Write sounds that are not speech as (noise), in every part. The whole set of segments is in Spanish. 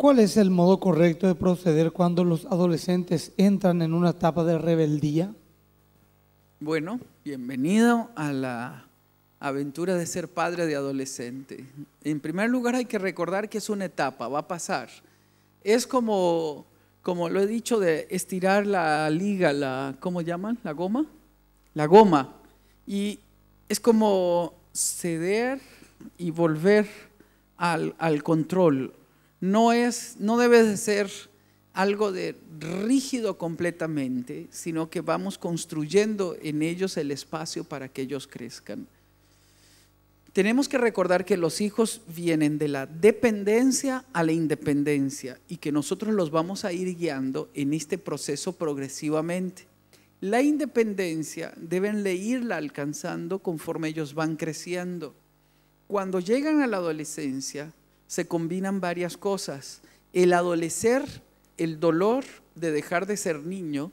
¿Cuál es el modo correcto de proceder cuando los adolescentes entran en una etapa de rebeldía? Bueno, bienvenido a la aventura de ser padre de adolescente. En primer lugar hay que recordar que es una etapa, va a pasar. Es como, como lo he dicho, de estirar la liga, la, ¿cómo llaman? ¿La goma? La goma. Y es como ceder y volver al, al control, no, debe ser algo de rígido completamente, sino que vamos construyendo en ellos el espacio para que ellos crezcan. Tenemos que recordar que los hijos vienen de la dependencia a la independencia y que nosotros los vamos a ir guiando en este proceso progresivamente. La independencia deben irla alcanzando conforme ellos van creciendo. Cuando llegan a la adolescencia, se combinan varias cosas. El adolecer, el dolor de dejar de ser niño,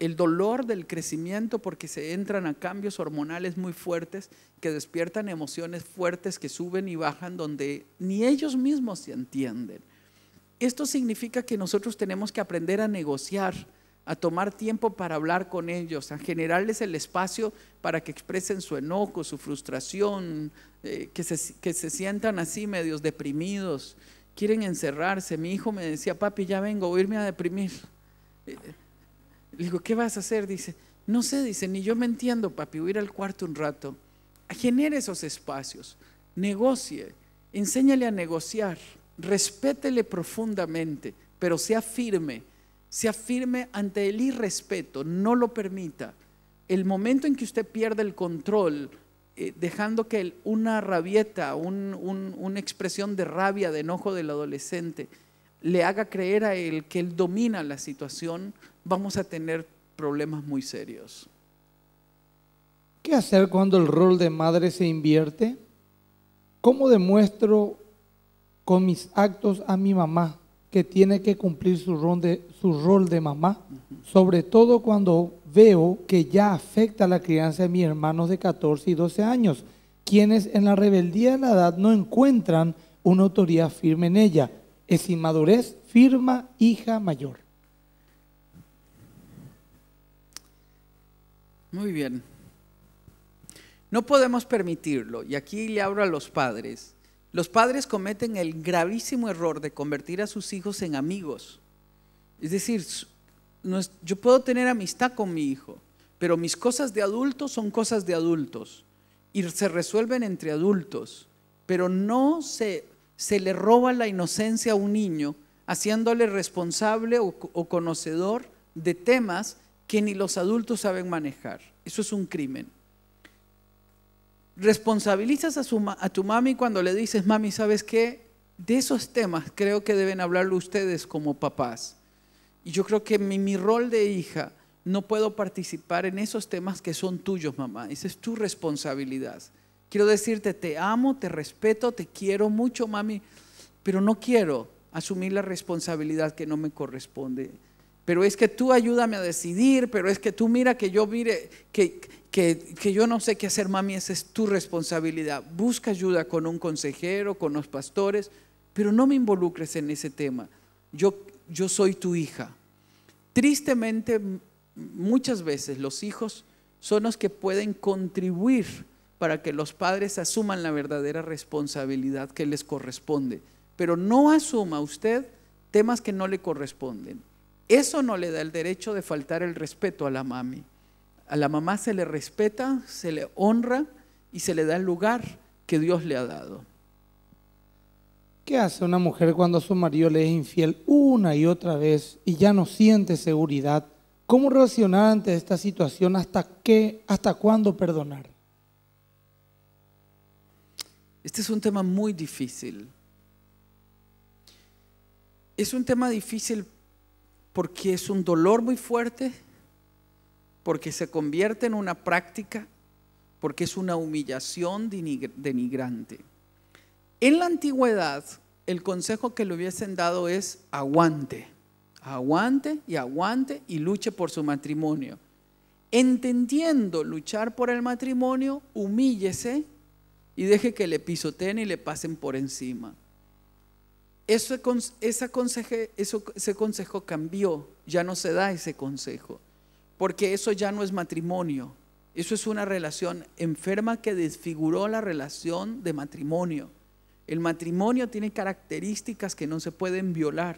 el dolor del crecimiento porque se entran a cambios hormonales muy fuertes que despiertan emociones fuertes que suben y bajan donde ni ellos mismos se entienden. Esto significa que nosotros tenemos que aprender a negociar a tomar tiempo para hablar con ellos, a generarles el espacio para que expresen su enojo, su frustración, eh, que, se, sientan así medios deprimidos, quieren encerrarse. Mi hijo me decía, papi, ya vengo, voy a irme a deprimir. Eh, le digo, ¿qué vas a hacer? Dice, no sé, dice, ni yo me entiendo, papi, voy a ir al cuarto un rato. Genere esos espacios, negocie, enséñale a negociar, respétele profundamente, pero sea firme se afirme ante el irrespeto, no lo permita. El momento en que usted pierde el control, eh, dejando que una rabieta, una expresión de rabia, de enojo del adolescente, le haga creer a él que él domina la situación, vamos a tener problemas muy serios. ¿Qué hacer cuando el rol de madre se invierte? ¿Cómo demuestro con mis actos a mi mamá que tiene que cumplir su rol de, mamá, sobre todo cuando veo que ya afecta a la crianza de mis hermanos de 14 y 12 años, quienes en la rebeldía de la edad no encuentran una autoridad firme en ella. Es inmadurez, firma, hija mayor. Muy bien. No podemos permitirlo, y aquí le hablo a los padres, los padres cometen el gravísimo error de convertir a sus hijos en amigos. Es decir, yo puedo tener amistad con mi hijo, pero mis cosas de adultos son cosas de adultos y se resuelven entre adultos, pero no se, le roba la inocencia a un niño haciéndole responsable o conocedor de temas que ni los adultos saben manejar. Eso es un crimen responsabilizas a, tu mami cuando le dices, mami, ¿sabes qué? De esos temas creo que deben hablarlo ustedes como papás. Y yo creo que mi, mi rol de hija no puedo participar en esos temas que son tuyos, mamá. Esa es tu responsabilidad. Quiero decirte, te amo, te respeto, te quiero mucho, mami, pero no quiero asumir la responsabilidad que no me corresponde pero es que tú ayúdame a decidir, pero es que tú mira que yo mire, que, que, que, yo no sé qué hacer, mami, esa es tu responsabilidad. Busca ayuda con un consejero, con los pastores, pero no me involucres en ese tema. Yo, yo soy tu hija. Tristemente, muchas veces los hijos son los que pueden contribuir para que los padres asuman la verdadera responsabilidad que les corresponde. Pero no asuma usted temas que no le corresponden. Eso no le da el derecho de faltar el respeto a la mami. A la mamá se le respeta, se le honra y se le da el lugar que Dios le ha dado. ¿Qué hace una mujer cuando su marido le es infiel una y otra vez y ya no siente seguridad? ¿Cómo reaccionar ante esta situación? ¿Hasta qué, hasta cuándo perdonar? Este es un tema muy difícil. Es un tema difícil porque es un dolor muy fuerte, porque se convierte en una práctica, porque es una humillación denigrante. En la antigüedad, el consejo que le hubiesen dado es aguante, aguante y aguante y luche por su matrimonio. Entendiendo luchar por el matrimonio, humíllese y deje que le pisoteen y le pasen por encima ese consejo cambió, ya no se da ese consejo, porque eso ya no es matrimonio, eso es una relación enferma que desfiguró la relación de matrimonio. El matrimonio tiene características que no se pueden violar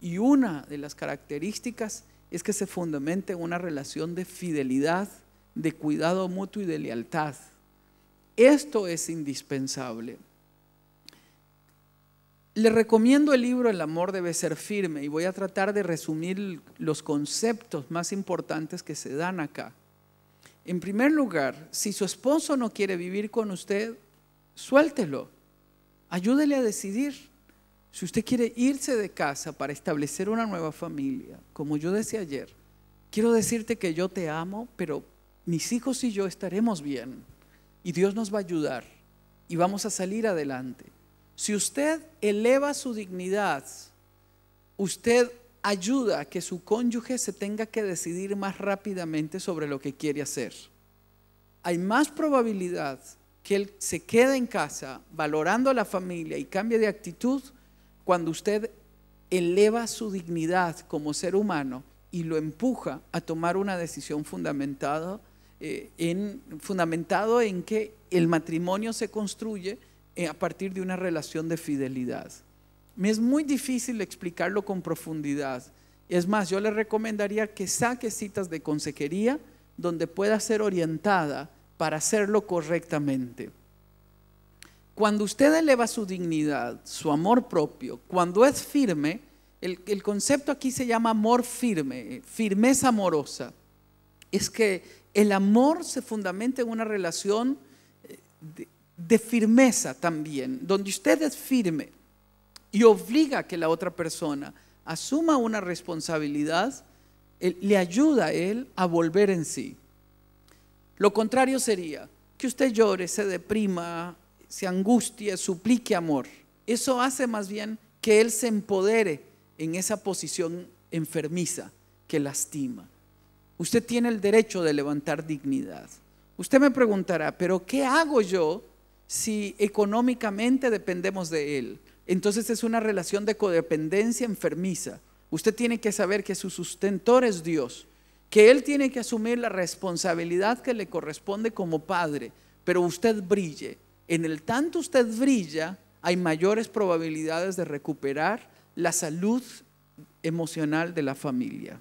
y una de las características es que se fundamente una relación de fidelidad, de cuidado mutuo y de lealtad. Esto es indispensable. Le recomiendo el libro El amor debe ser firme y voy a tratar de resumir los conceptos más importantes que se dan acá. En primer lugar, si su esposo no quiere vivir con usted, suéltelo. Ayúdele a decidir. Si usted quiere irse de casa para establecer una nueva familia, como yo decía ayer, quiero decirte que yo te amo, pero mis hijos y yo estaremos bien y Dios nos va a ayudar y vamos a salir adelante. Si usted eleva su dignidad, usted ayuda a que su cónyuge se tenga que decidir más rápidamente sobre lo que quiere hacer. Hay más probabilidad que él se quede en casa valorando a la familia y cambie de actitud cuando usted eleva su dignidad como ser humano y lo empuja a tomar una decisión fundamentada eh, en que el matrimonio se construye eh, a partir de una relación de fidelidad. Me es muy difícil explicarlo con profundidad. Es más, yo le recomendaría que saque citas de consejería donde pueda ser orientada para hacerlo correctamente. Cuando usted eleva su dignidad, su amor propio, cuando es firme, el, el, concepto aquí se llama amor firme, eh, firmeza amorosa. Es que el amor se fundamenta en una relación eh, de firmeza también, donde usted es firme y obliga a que la otra persona asuma una responsabilidad, eh, le ayuda a él a volver en sí. Lo contrario sería que usted llore, se deprima, se angustie, suplique amor. Eso hace más bien que él se empodere en esa posición enfermiza que lastima. Usted tiene el derecho de levantar dignidad. Usted me preguntará, pero ¿qué hago yo si económicamente dependemos de Él. Entonces es una relación de codependencia enfermiza. Usted tiene que saber que su sustentor es Dios, que Él tiene que asumir la responsabilidad que le corresponde como padre, pero usted brille. En el tanto usted brilla, hay mayores probabilidades de recuperar la salud emocional de la familia.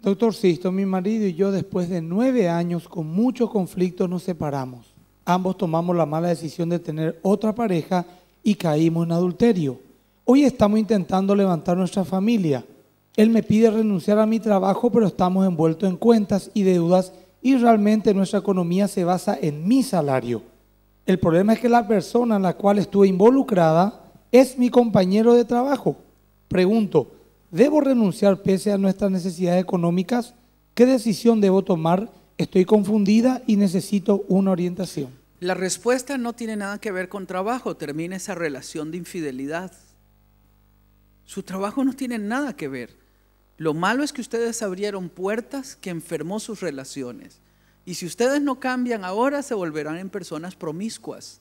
Doctor Sisto, mi marido y yo después de nueve años con mucho conflicto nos separamos ambos tomamos la mala decisión de tener otra pareja y caímos en adulterio. Hoy estamos intentando levantar nuestra familia. Él me pide renunciar a mi trabajo, pero estamos envueltos en cuentas y deudas y realmente nuestra economía se basa en mi salario. El problema es que la persona en la cual estuve involucrada es mi compañero de trabajo. Pregunto, ¿debo renunciar pese a nuestras necesidades económicas? ¿Qué decisión debo tomar? estoy confundida y necesito una orientación. La respuesta no tiene nada que ver con trabajo, termina esa relación de infidelidad. Su trabajo no tiene nada que ver. Lo malo es que ustedes abrieron puertas que enfermó sus relaciones. Y si ustedes no cambian ahora, se volverán en personas promiscuas.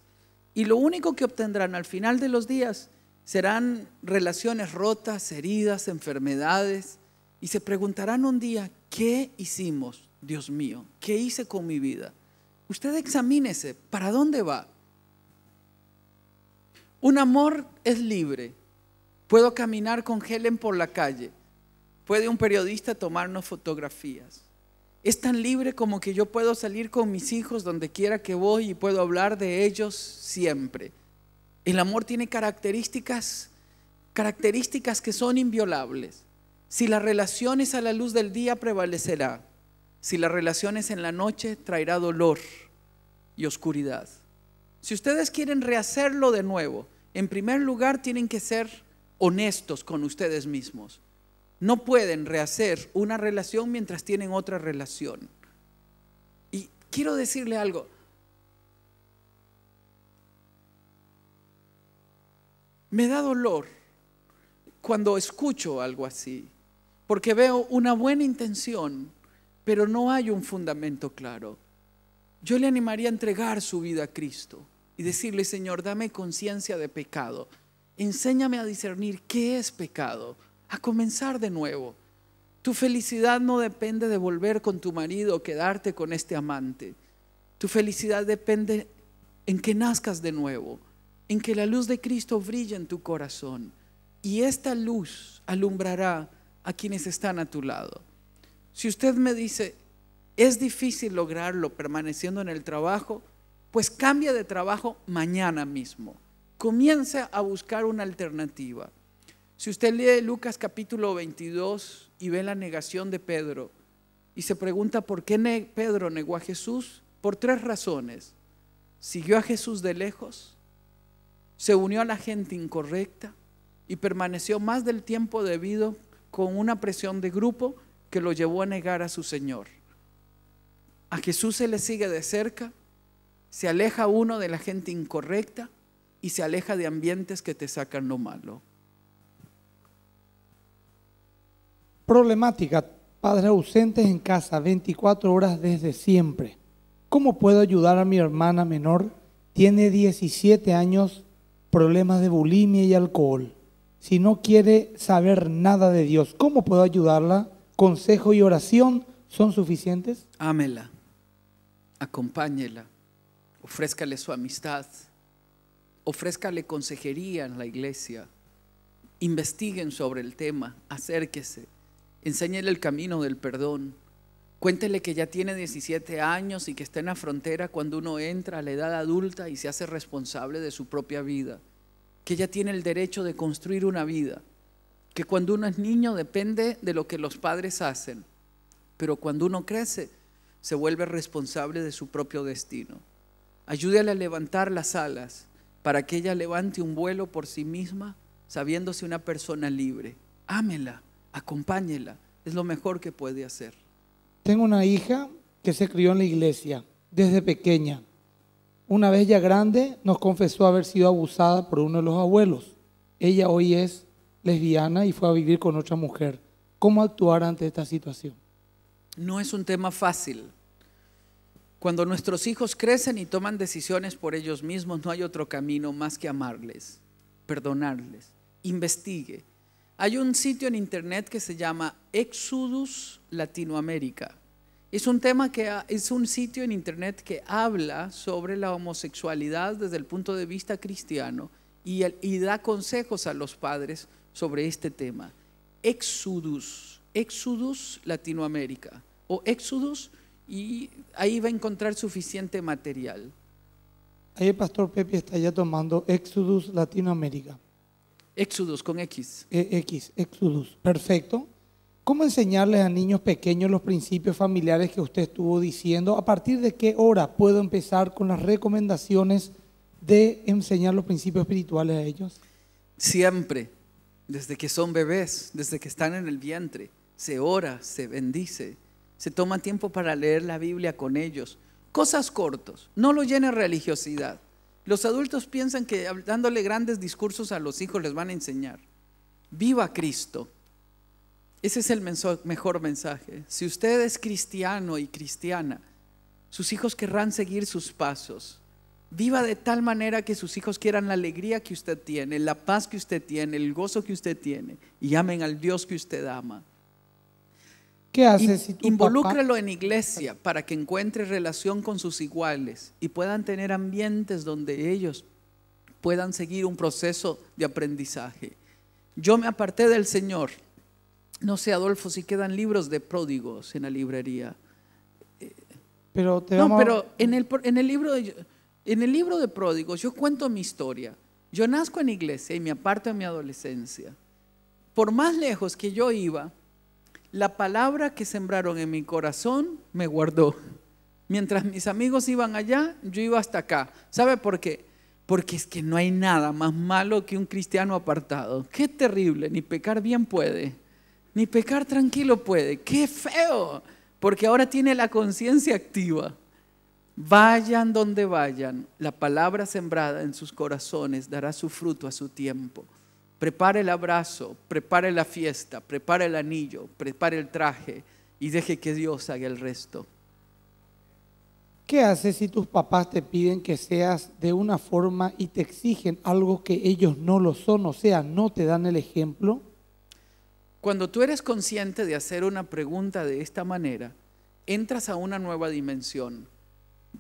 Y lo único que obtendrán al final de los días serán relaciones rotas, heridas, enfermedades. Y se preguntarán un día, ¿qué hicimos? Dios mío, ¿qué hice con mi vida? Usted examínese, ¿para dónde va? Un amor es libre. Puedo caminar con Helen por la calle. Puede un periodista tomarnos fotografías. Es tan libre como que yo puedo salir con mis hijos donde quiera que voy y puedo hablar de ellos siempre. El amor tiene características, características que son inviolables. Si la relación es a la luz del día, prevalecerá. Si la relación es en la noche, traerá dolor y oscuridad. Si ustedes quieren rehacerlo de nuevo, en primer lugar tienen que ser honestos con ustedes mismos. No pueden rehacer una relación mientras tienen otra relación. Y quiero decirle algo. Me da dolor cuando escucho algo así, porque veo una buena intención pero no hay un fundamento claro. Yo le animaría a entregar su vida a Cristo y decirle, Señor, dame conciencia de pecado. Enséñame a discernir qué es pecado, a comenzar de nuevo. Tu felicidad no depende de volver con tu marido o quedarte con este amante. Tu felicidad depende en que nazcas de nuevo, en que la luz de Cristo brille en tu corazón. Y esta luz alumbrará a quienes están a tu lado. Si usted me dice, es difícil lograrlo permaneciendo en el trabajo, pues cambie de trabajo mañana mismo. Comience a buscar una alternativa. Si usted lee Lucas capítulo 22 y ve la negación de Pedro y se pregunta por qué Pedro negó a Jesús, por tres razones. Siguió a Jesús de lejos, se unió a la gente incorrecta y permaneció más del tiempo debido con una presión de grupo que lo llevó a negar a su Señor. A Jesús se le sigue de cerca, se aleja uno de la gente incorrecta y se aleja de ambientes que te sacan lo malo. Problemática, padres ausentes en casa 24 horas desde siempre. ¿Cómo puedo ayudar a mi hermana menor? Tiene 17 años, problemas de bulimia y alcohol. Si no quiere saber nada de Dios, ¿cómo puedo ayudarla? consejo y oración son suficientes? Ámela, acompáñela, ofrézcale su amistad, ofrézcale consejería en la iglesia, investiguen sobre el tema, acérquese, enséñele el camino del perdón. Cuéntele que ya tiene 17 años y que está en la frontera cuando uno entra a la edad adulta y se hace responsable de su propia vida, que ya tiene el derecho de construir una vida, que cuando uno es niño depende de lo que los padres hacen, pero cuando uno crece se vuelve responsable de su propio destino. Ayúdale a levantar las alas para que ella levante un vuelo por sí misma, sabiéndose una persona libre. Ámela, acompáñela, es lo mejor que puede hacer. Tengo una hija que se crió en la iglesia desde pequeña. Una vez ya grande nos confesó haber sido abusada por uno de los abuelos. Ella hoy es lesbiana y fue a vivir con otra mujer. ¿Cómo actuar ante esta situación? No es un tema fácil. Cuando nuestros hijos crecen y toman decisiones por ellos mismos, no hay otro camino más que amarles, perdonarles. Investigue. Hay un sitio en internet que se llama Exodus Latinoamérica. Es un tema que es un sitio en internet que habla sobre la homosexualidad desde el punto de vista cristiano y, y da consejos a los padres sobre este tema. Exodus, Exodus Latinoamérica o Exodus y ahí va a encontrar suficiente material. Ahí el pastor Pepe está ya tomando Exodus Latinoamérica. Exodus con X. E, X, Exodus. Perfecto. ¿Cómo enseñarles a niños pequeños los principios familiares que usted estuvo diciendo? ¿A partir de qué hora puedo empezar con las recomendaciones de enseñar los principios espirituales a ellos? Siempre desde que son bebés, desde que están en el vientre. Se ora, se bendice, se toma tiempo para leer la Biblia con ellos. Cosas cortos, no lo llena religiosidad. Los adultos piensan que dándole grandes discursos a los hijos les van a enseñar. Viva Cristo. Ese es el mejor mensaje. Si usted es cristiano y cristiana, sus hijos querrán seguir sus pasos. Viva de tal manera que sus hijos quieran la alegría que usted tiene, la paz que usted tiene, el gozo que usted tiene y amen al Dios que usted ama. ¿Qué hace si Involúcralo en iglesia para que encuentre relación con sus iguales y puedan tener ambientes donde ellos puedan seguir un proceso de aprendizaje. Yo me aparté del Señor. No sé, Adolfo, si quedan libros de pródigos en la librería. Pero te no, pero en el libro de en el libro de Pródigos yo cuento mi historia. Yo nazco en iglesia y me aparto en mi adolescencia. Por más lejos que yo iba, la palabra que sembraron en mi corazón me guardó. Mientras mis amigos iban allá, yo iba hasta acá. ¿Sabe por qué? Porque es que no hay nada más malo que un cristiano apartado. Qué terrible, ni pecar bien puede, ni pecar tranquilo puede. Qué feo, porque ahora tiene la conciencia activa. Vayan donde vayan, la palabra sembrada en sus corazones dará su fruto a su tiempo. Prepare el abrazo, prepare la fiesta, prepare el anillo, prepare el traje y deje que Dios haga el resto. ¿Qué haces si tus papás te piden que seas de una forma y te exigen algo que ellos no lo son? O sea, no te dan el ejemplo. Cuando tú eres consciente de hacer una pregunta de esta manera, entras a una nueva dimensión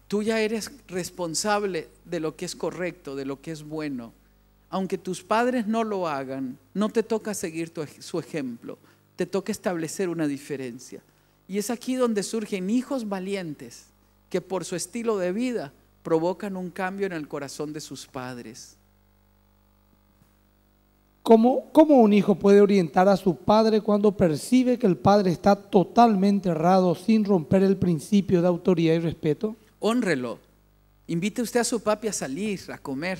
Tú ya eres responsable de lo que es correcto, de lo que es bueno. Aunque tus padres no lo hagan, no te toca seguir su ejemplo, te toca establecer una diferencia. Y es aquí donde surgen hijos valientes que por su estilo de vida provocan un cambio en el corazón de sus padres. ¿Cómo, ¿Cómo, un hijo puede orientar a su padre cuando percibe que el padre está totalmente errado sin romper el principio de autoridad y respeto? ónrelo Invite usted a su papi a salir, a comer.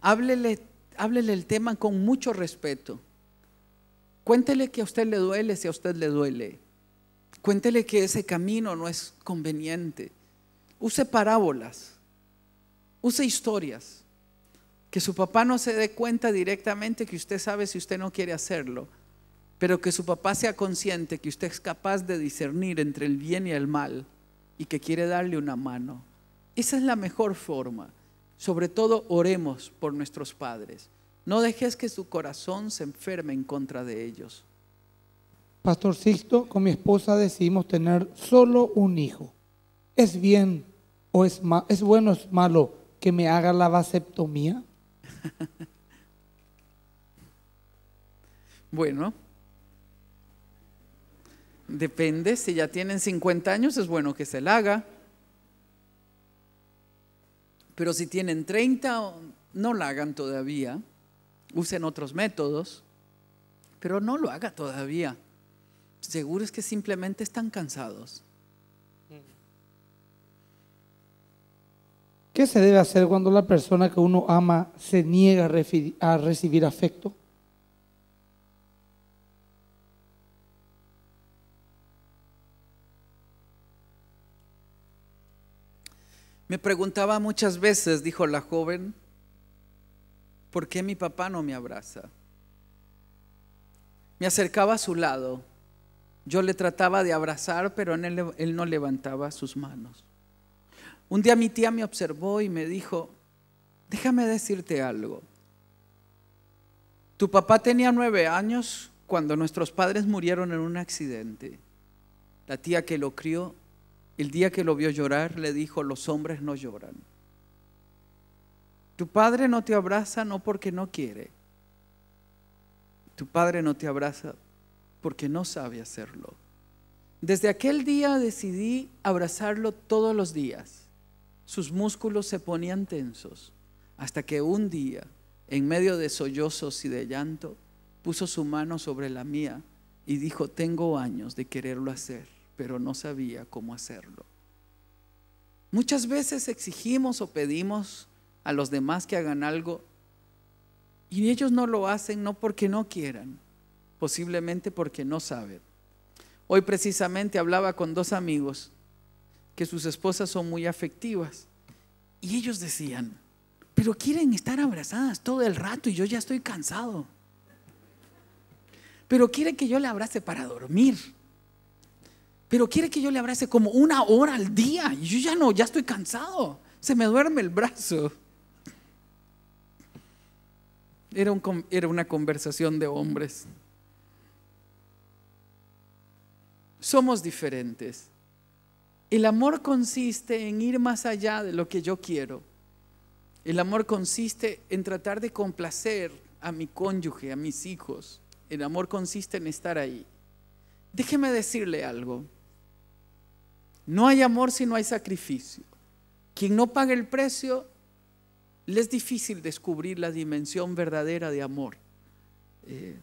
Háblele, háblele el tema con mucho respeto. Cuéntele que a usted le duele si a usted le duele. Cuéntele que ese camino no es conveniente. Use parábolas. Use historias. Que su papá no se dé cuenta directamente que usted sabe si usted no quiere hacerlo, pero que su papá sea consciente que usted es capaz de discernir entre el bien y el mal y que quiere darle una mano. Esa es la mejor forma. Sobre todo oremos por nuestros padres. No dejes que su corazón se enferme en contra de ellos. Pastor Sixto, con mi esposa decidimos tener solo un hijo. ¿Es bien o es, es bueno o es malo que me haga la vasectomía? (laughs) bueno, Depende, si ya tienen 50 años es bueno que se la haga. Pero si tienen 30, no la hagan todavía. Usen otros métodos, pero no lo haga todavía. Seguro es que simplemente están cansados. ¿Qué se debe hacer cuando la persona que uno ama se niega a recibir afecto? Me preguntaba muchas veces, dijo la joven, ¿por qué mi papá no me abraza? Me acercaba a su lado. Yo le trataba de abrazar, pero él, él no levantaba sus manos. Un día mi tía me observó y me dijo, déjame decirte algo. Tu papá tenía nueve años cuando nuestros padres murieron en un accidente. La tía que lo crió el día que lo vio llorar, le dijo, los hombres no lloran. Tu padre no te abraza no porque no quiere. Tu padre no te abraza porque no sabe hacerlo. Desde aquel día decidí abrazarlo todos los días. Sus músculos se ponían tensos hasta que un día, en medio de sollozos y de llanto, puso su mano sobre la mía y dijo, tengo años de quererlo hacer pero no sabía cómo hacerlo. Muchas veces exigimos o pedimos a los demás que hagan algo y ellos no lo hacen no porque no quieran, posiblemente porque no saben. Hoy precisamente hablaba con dos amigos que sus esposas son muy afectivas y ellos decían, pero quieren estar abrazadas todo el rato y yo ya estoy cansado. Pero quieren que yo le abrace para dormir. Pero quiere que yo le abrace como una hora al día. Y yo ya no, ya estoy cansado. Se me duerme el brazo. Era, era una conversación de hombres. Somos diferentes. El amor consiste en ir más allá de lo que yo quiero. El amor consiste en tratar de complacer a mi cónyuge, a mis hijos. El amor consiste en estar ahí. Déjeme decirle algo. No hay amor si no hay sacrificio. Quien no paga el precio, le es difícil descubrir la dimensión verdadera de amor. Eh,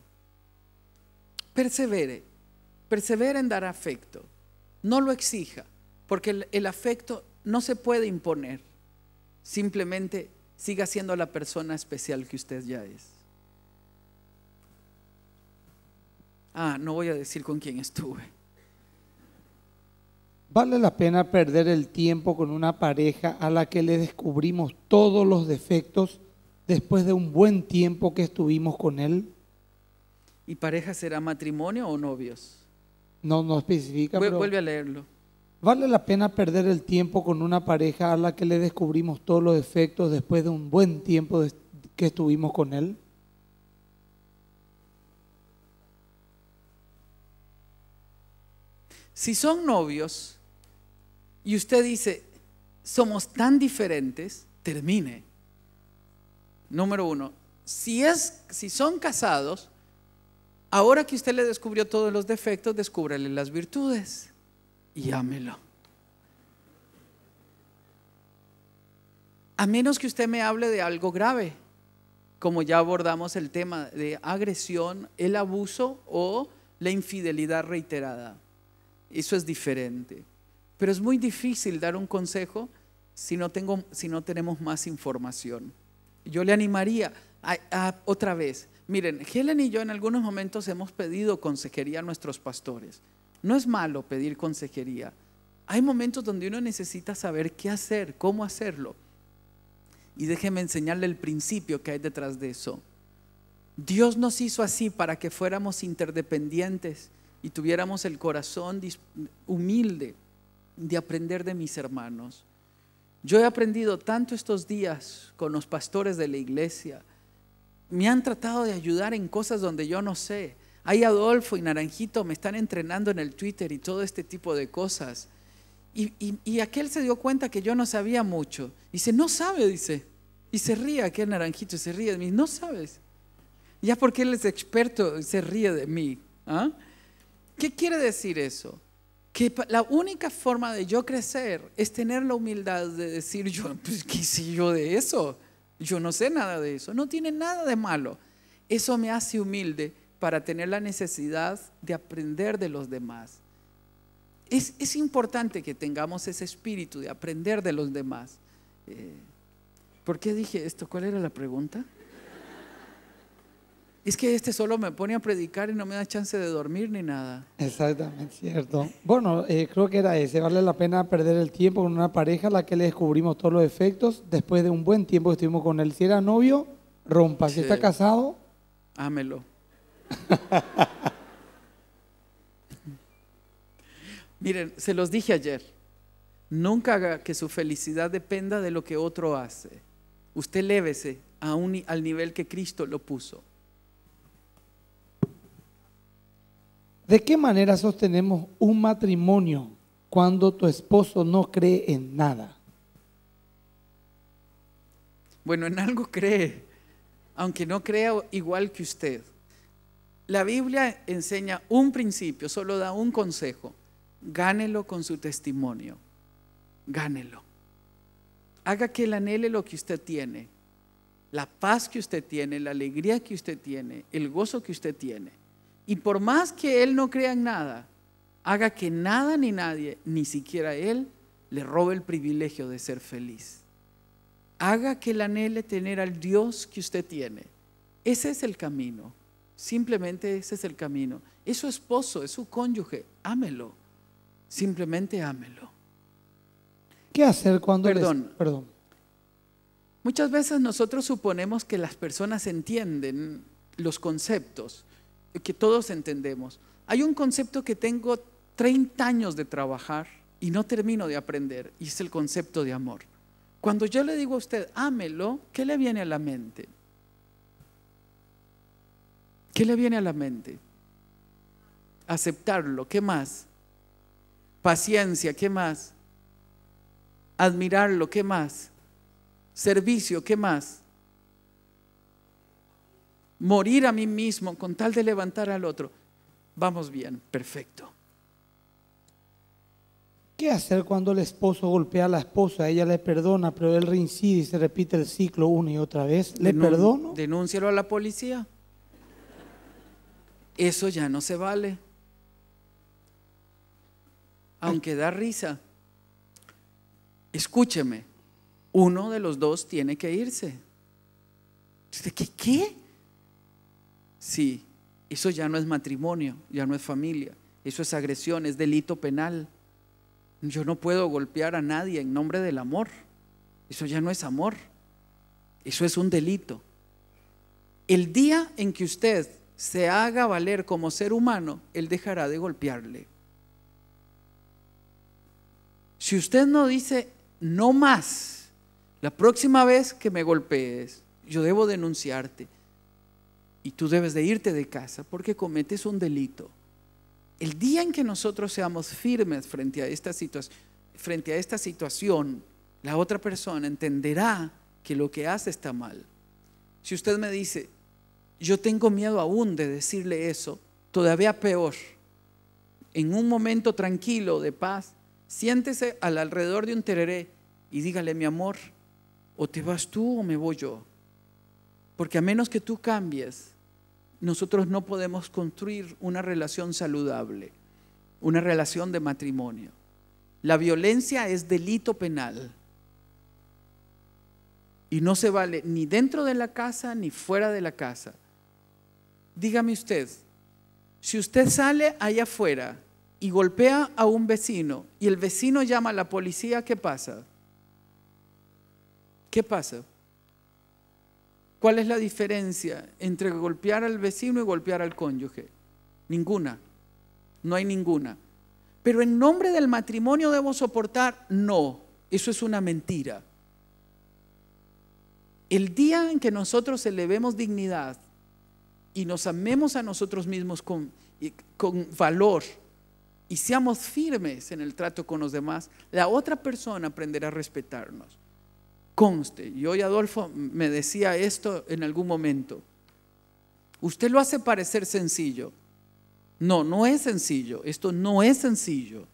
persevere, persevere en dar afecto. No lo exija, porque el afecto no se puede imponer. Simplemente siga siendo la persona especial que usted ya es. Ah, no voy a decir con quién estuve. ¿Vale la pena perder el tiempo con una pareja a la que le descubrimos todos los defectos después de un buen tiempo que estuvimos con él? ¿Y pareja será matrimonio o novios? No, no especifica. vuelve a leerlo. ¿Vale la pena perder el tiempo con una pareja a la que le descubrimos todos los defectos después de un buen tiempo que estuvimos con él? Si son novios, y usted dice, somos tan diferentes, termine. Número uno, si, son casados, ahora que usted le descubrió todos los defectos, descúbrele las virtudes y ámelo. A menos que usted me hable de algo grave, como ya abordamos el tema de agresión, el abuso o la infidelidad reiterada. Eso es diferente. Pero es muy difícil dar un consejo si no, tengo, si no tenemos más información. Yo le animaría a, otra vez. Miren, Helen y yo en algunos momentos hemos pedido consejería a nuestros pastores. No es malo pedir consejería. Hay momentos donde uno necesita saber qué hacer, cómo hacerlo. Y déjeme enseñarle el principio que hay detrás de eso. Dios nos hizo así para que fuéramos interdependientes y tuviéramos el corazón humilde de aprender de mis hermanos. Yo he aprendido tanto estos días con los pastores de la iglesia. Me han tratado de ayudar en cosas donde yo no sé. hay Adolfo y Naranjito me están entrenando en el Twitter y todo este tipo de cosas. Y, y, aquel se dio cuenta que yo no sabía mucho. Dice, no sabe, dice. Y se ríe aquel naranjito, se ríe de mí. No sabes. Ya porque él es experto, se ríe de mí. ¿Ah? ¿Qué quiere decir eso? que la única forma de yo crecer es tener la humildad de decir, yo, pues, ¿qué sé yo de eso? Yo no sé nada de eso, no tiene nada de malo. Eso me hace humilde para tener la necesidad de aprender de los demás. Es, importante que tengamos ese espíritu de aprender de los demás. Eh, ¿Por qué dije esto? ¿Cuál era la pregunta? Es que este solo me pone a predicar y no me da chance de dormir ni nada. Exactamente, cierto. Bueno, eh, creo que era ese. Vale la pena perder el tiempo con una pareja a la que le descubrimos todos los efectos después de un buen tiempo que estuvimos con él. Si era novio, rompa. Si está casado, ámelo. (laughs) Miren, se los dije ayer. Nunca haga que su felicidad dependa de lo que otro hace. Usted lévese al nivel que Cristo lo puso. ¿De qué manera sostenemos un matrimonio cuando tu esposo no cree en nada? Bueno, en algo cree, aunque no crea igual que usted. La Biblia enseña un principio, solo da un consejo. Gánelo con su testimonio. Gánelo. Haga que él anhele lo que usted tiene, la paz que usted tiene, la alegría que usted tiene, el gozo que usted tiene y por más que él no crea en nada, haga que nada ni nadie, ni siquiera él, le robe el privilegio de ser feliz. Haga que él anhele tener al Dios que usted tiene. Ese es el camino. Simplemente ese es el camino. Es su esposo, es su cónyuge. Ámelo. Simplemente ámelo. ¿Qué hacer cuando... Perdón. Perdón. Muchas veces nosotros suponemos que las personas entienden los conceptos que todos entendemos. Hay un concepto que tengo 30 años de trabajar y no termino de aprender, y es el concepto de amor. Cuando yo le digo a usted, ámelo, ¿qué le viene a la mente? ¿Qué le viene a la mente? Aceptarlo, ¿qué más? Paciencia, ¿qué más? Admirarlo, ¿qué más? Servicio, ¿qué más? morir a mí mismo con tal de levantar al otro. Vamos bien, perfecto. ¿Qué hacer cuando el esposo golpea a la esposa? Ella le perdona, pero él reincide y se repite el ciclo una y otra vez. ¿Le perdono? Denúncialo a la policía. Eso ya no se vale. Aunque da risa. Escúcheme, uno de los dos tiene que irse. ¿Qué? ¿Qué? Sí, eso ya no es matrimonio, ya no es familia, eso es agresión, es delito penal. Yo no puedo golpear a nadie en nombre del amor, eso ya no es amor, eso es un delito. El día en que usted se haga valer como ser humano, él dejará de golpearle. Si usted no dice, no más, la próxima vez que me golpees, yo debo denunciarte y tú debes de irte de casa porque cometes un delito. El día en que nosotros seamos firmes frente a esta, situación, la otra persona entenderá que lo que hace está mal. Si usted me dice, yo tengo miedo aún de decirle eso, todavía peor. En un momento tranquilo, de paz, siéntese alrededor de un tereré y dígale, mi amor, o te vas tú o me voy yo. Porque a menos que tú cambies, nosotros no podemos construir una relación saludable, una relación de matrimonio. La violencia es delito penal. Y no se vale ni dentro de la casa ni fuera de la casa. Dígame usted, si usted sale allá afuera y golpea a un vecino y el vecino llama a la policía, ¿qué pasa? ¿Qué pasa? ¿Cuál es la diferencia entre golpear al vecino y golpear al cónyuge? Ninguna. No hay ninguna. Pero en nombre del matrimonio debo soportar, no. Eso es una mentira. El día en que nosotros elevemos dignidad y nos amemos a nosotros mismos con, con valor y seamos firmes en el trato con los demás, la otra persona aprenderá a respetarnos conste. Y hoy Adolfo me decía esto en algún momento. Usted lo hace parecer sencillo. No, no es sencillo. Esto no es sencillo.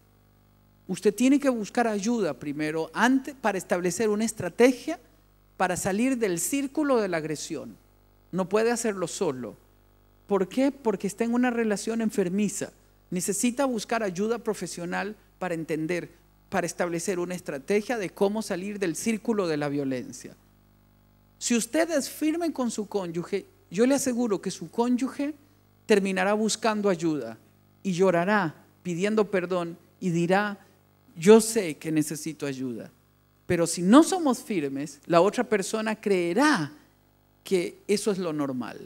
Usted tiene que buscar ayuda primero antes para establecer una estrategia para salir del círculo de la agresión. No puede hacerlo solo. ¿Por qué? Porque está en una relación enfermiza. Necesita buscar ayuda profesional para entender para establecer una estrategia de cómo salir del círculo de la violencia. Si ustedes firmen con su cónyuge, yo le aseguro que su cónyuge terminará buscando ayuda y llorará pidiendo perdón y dirá, yo sé que necesito ayuda. Pero si no somos firmes, la otra persona creerá que eso es lo normal,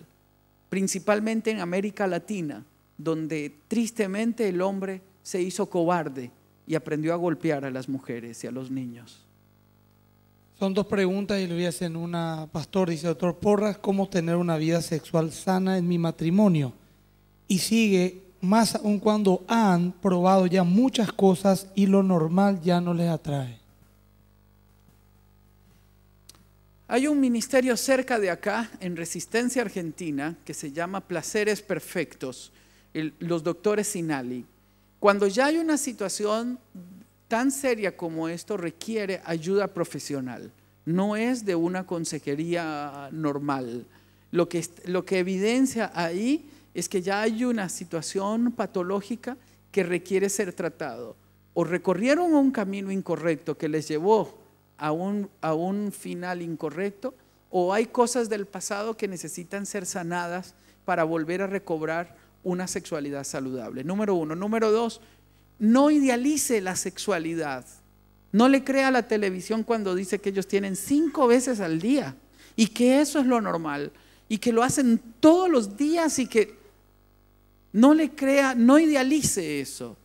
principalmente en América Latina, donde tristemente el hombre se hizo cobarde y aprendió a golpear a las mujeres y a los niños. Son dos preguntas y le voy a hacer una, pastor, dice doctor Porras, ¿cómo tener una vida sexual sana en mi matrimonio? Y sigue, más aún cuando han probado ya muchas cosas y lo normal ya no les atrae. Hay un ministerio cerca de acá, en Resistencia Argentina, que se llama Placeres Perfectos, los doctores Sinali cuando ya hay una situación tan seria como esto requiere ayuda profesional, no es de una consejería normal. Lo que, lo que evidencia ahí es que ya hay una situación patológica que requiere ser tratado. O recorrieron un camino incorrecto que les llevó a a un final incorrecto, o hay cosas del pasado que necesitan ser sanadas para volver a recobrar una sexualidad saludable. Número uno. Número dos, no idealice la sexualidad. No le crea a la televisión cuando dice que ellos tienen cinco veces al día y que eso es lo normal y que lo hacen todos los días y que no le crea, no idealice eso.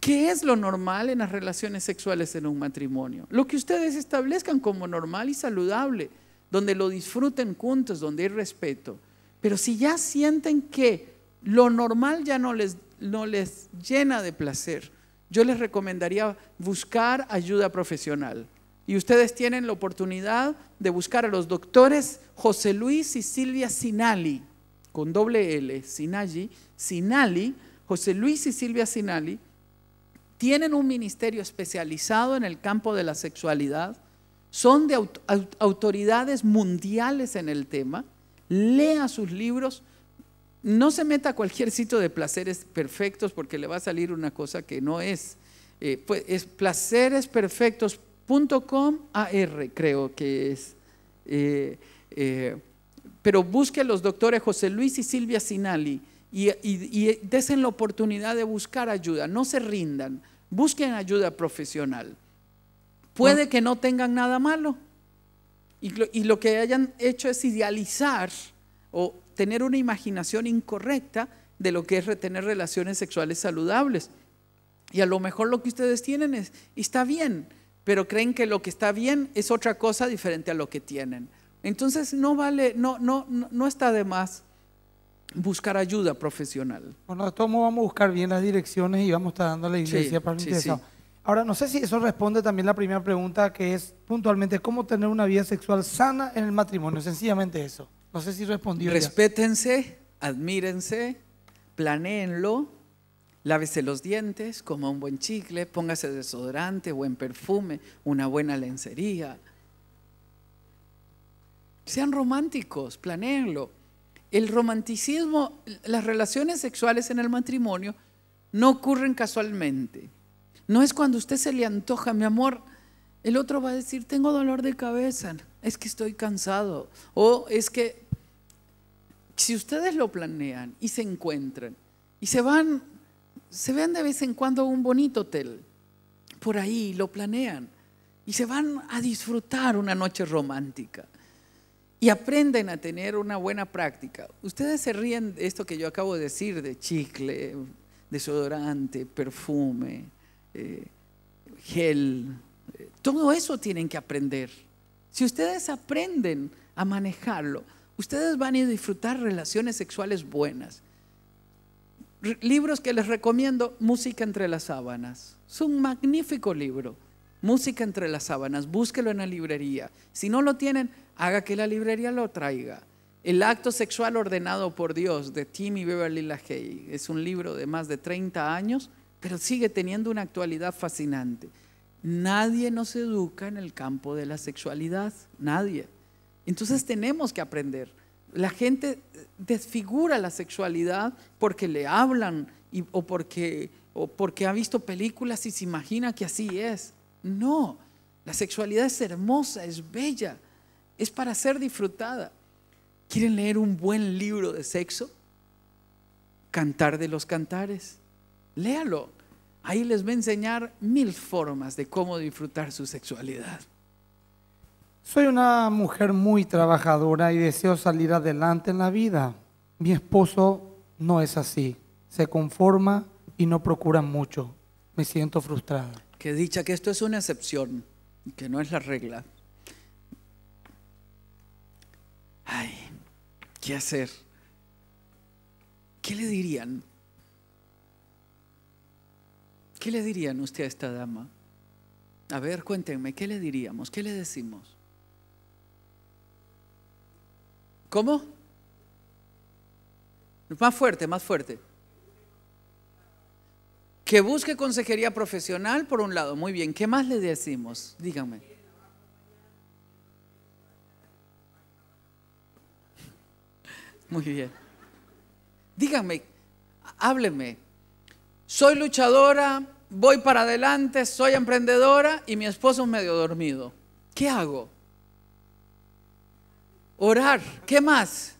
¿Qué es lo normal en las relaciones sexuales en un matrimonio? Lo que ustedes establezcan como normal y saludable, donde lo disfruten juntos, donde hay respeto. Pero si ya sienten que lo normal ya no les, no les llena de placer, yo les recomendaría buscar ayuda profesional. Y ustedes tienen la oportunidad de buscar a los doctores José Luis y Silvia Sinali, con doble L, Sinali, Sinali, José Luis y Silvia Sinali, tienen un ministerio especializado en el campo de la sexualidad, son de autoridades mundiales en el tema lea sus libros, no se meta a cualquier sitio de placeres perfectos porque le va a salir una cosa que no es. Eh, pues, es placeresperfectos.com.ar, creo que es. Eh, eh, pero busque a los doctores José Luis y Silvia Sinali y, y desen la oportunidad de buscar ayuda, no se rindan, busquen ayuda profesional. Puede que no tengan nada malo, y lo, que hayan hecho es idealizar o tener una imaginación incorrecta de lo que es retener relaciones sexuales saludables. Y a lo mejor lo que ustedes tienen es, está bien, pero creen que lo que está bien es otra cosa diferente a lo que tienen. Entonces no vale, no, no, no está de más buscar ayuda profesional. Bueno, a todos vamos a buscar bien las direcciones y vamos a estar dando la iglesia para que sí, Ahora, no sé si eso responde también la primera pregunta, que es puntualmente cómo tener una vida sexual sana en el matrimonio. Sencillamente eso. No sé si respondió. Respétense, admírense, planéenlo, lávese los dientes, coma un buen chicle, póngase desodorante, buen perfume, una buena lencería. Sean románticos, planéenlo. El romanticismo, las relaciones sexuales en el matrimonio no ocurren casualmente. No es cuando usted se le antoja, mi amor. El otro va a decir, tengo dolor de cabeza, es que estoy cansado. O es que si ustedes lo planean y se encuentran y se van, se ven de vez en cuando a un bonito hotel, por ahí lo planean y se van a disfrutar una noche romántica y aprenden a tener una buena práctica. Ustedes se ríen de esto que yo acabo de decir, de chicle, desodorante, perfume, eh, gel. Eh, todo eso tienen que aprender. Si ustedes aprenden a manejarlo, ustedes van a disfrutar relaciones sexuales buenas. libros que les recomiendo, Música entre las sábanas. Es un magnífico libro. Música entre las sábanas, búsquelo en la librería. Si no lo tienen, haga que la librería lo traiga. El acto sexual ordenado por Dios de Timmy Beverly LaHaye es un libro de más de 30 años pero sigue teniendo una actualidad fascinante. Nadie nos educa en el campo de la sexualidad, nadie. Entonces mm. tenemos que aprender. La gente eh, desfigura la sexualidad porque le hablan o, porque, o porque ha visto películas y se imagina que así es. No, la sexualidad es hermosa, es bella, es para ser disfrutada. ¿Quieren leer un buen libro de sexo? Cantar de los cantares Léalo. Ahí les voy a enseñar mil formas de cómo disfrutar su sexualidad. Soy una mujer muy trabajadora y deseo salir adelante en la vida. Mi esposo no es así. Se conforma y no procura mucho. Me siento frustrada. Que dicha que esto es una excepción, que no es la regla. Ay, ¿qué hacer? ¿Qué le dirían? ¿Qué le dirían usted a esta dama? A ver, cuéntenme, ¿qué le diríamos? ¿Qué le decimos? ¿Cómo? Más fuerte, más fuerte. Que busque consejería profesional, por un lado. Muy bien, ¿qué más le decimos? Díganme. Muy bien. Díganme, hábleme. Soy luchadora, voy para adelante, soy emprendedora y mi esposo medio dormido. ¿Qué hago? Orar. ¿Qué más?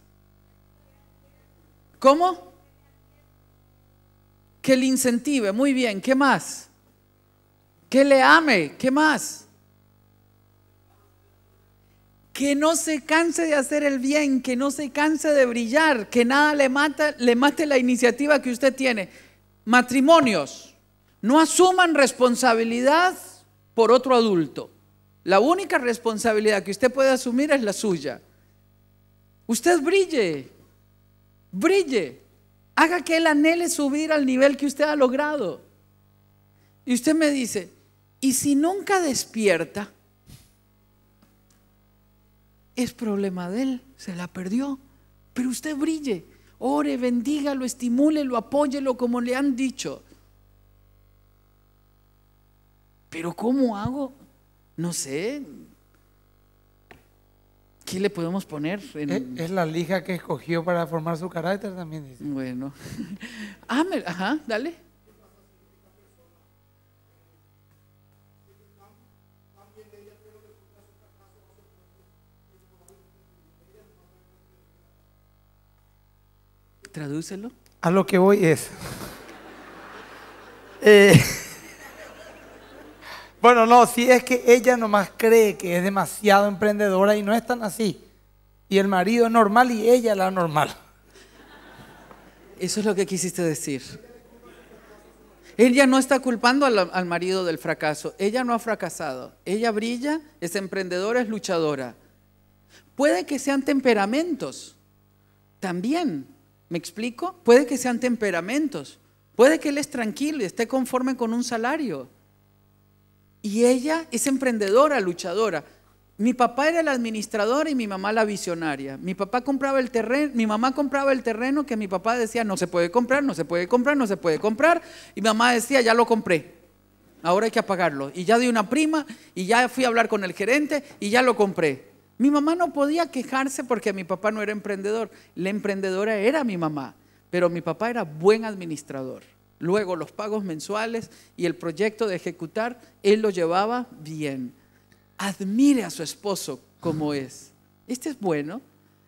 ¿Cómo? Que le incentive. Muy bien. ¿Qué más? Que le ame. ¿Qué más? Que no se canse de hacer el bien, que no se canse de brillar, que nada le, le mate la iniciativa que usted tiene. Matrimonios. No asuman responsabilidad por otro adulto. La única responsabilidad que usted puede asumir es la suya. Usted brille, brille, haga que él anhele subir al nivel que usted ha logrado. Y usted me dice, ¿y si nunca despierta? Es problema de él, se la perdió. Pero usted brille, ore, bendígalo, estimúlelo, apóyelo como le han dicho. Pero ¿cómo hago? No sé. ¿Qué le podemos poner? Es la lija que escogió para formar su carácter también. Bueno. (laughs) ah, ajá, dale. Tradúcelo. A lo que voy es. (laughs) eh... Bueno, no, si es que ella nomás cree que es demasiado emprendedora y no es tan así. Y el marido es normal y ella la normal. Eso es lo que quisiste decir. Ella no está culpando al, al, marido del fracaso. Ella no ha fracasado. Ella brilla, es emprendedora, es luchadora. Puede que sean temperamentos. También, ¿me explico? Puede que sean temperamentos. Puede que él es tranquilo y esté conforme con un salario. Y ella es emprendedora, luchadora. Mi papá era el administrador y mi mamá la visionaria. Mi papá compraba el terreno, mi mamá compraba el terreno que mi papá decía no se puede comprar, no se puede comprar, no se puede comprar. Y mi mamá decía ya lo compré, ahora hay que apagarlo. Y ya di una prima y ya fui a hablar con el gerente y ya lo compré. Mi mamá no podía quejarse porque mi papá no era emprendedor. La emprendedora era mi mamá, pero mi papá era buen administrador luego los pagos mensuales y el proyecto de ejecutar, él lo llevaba bien. Admire a su esposo como es. Este es bueno,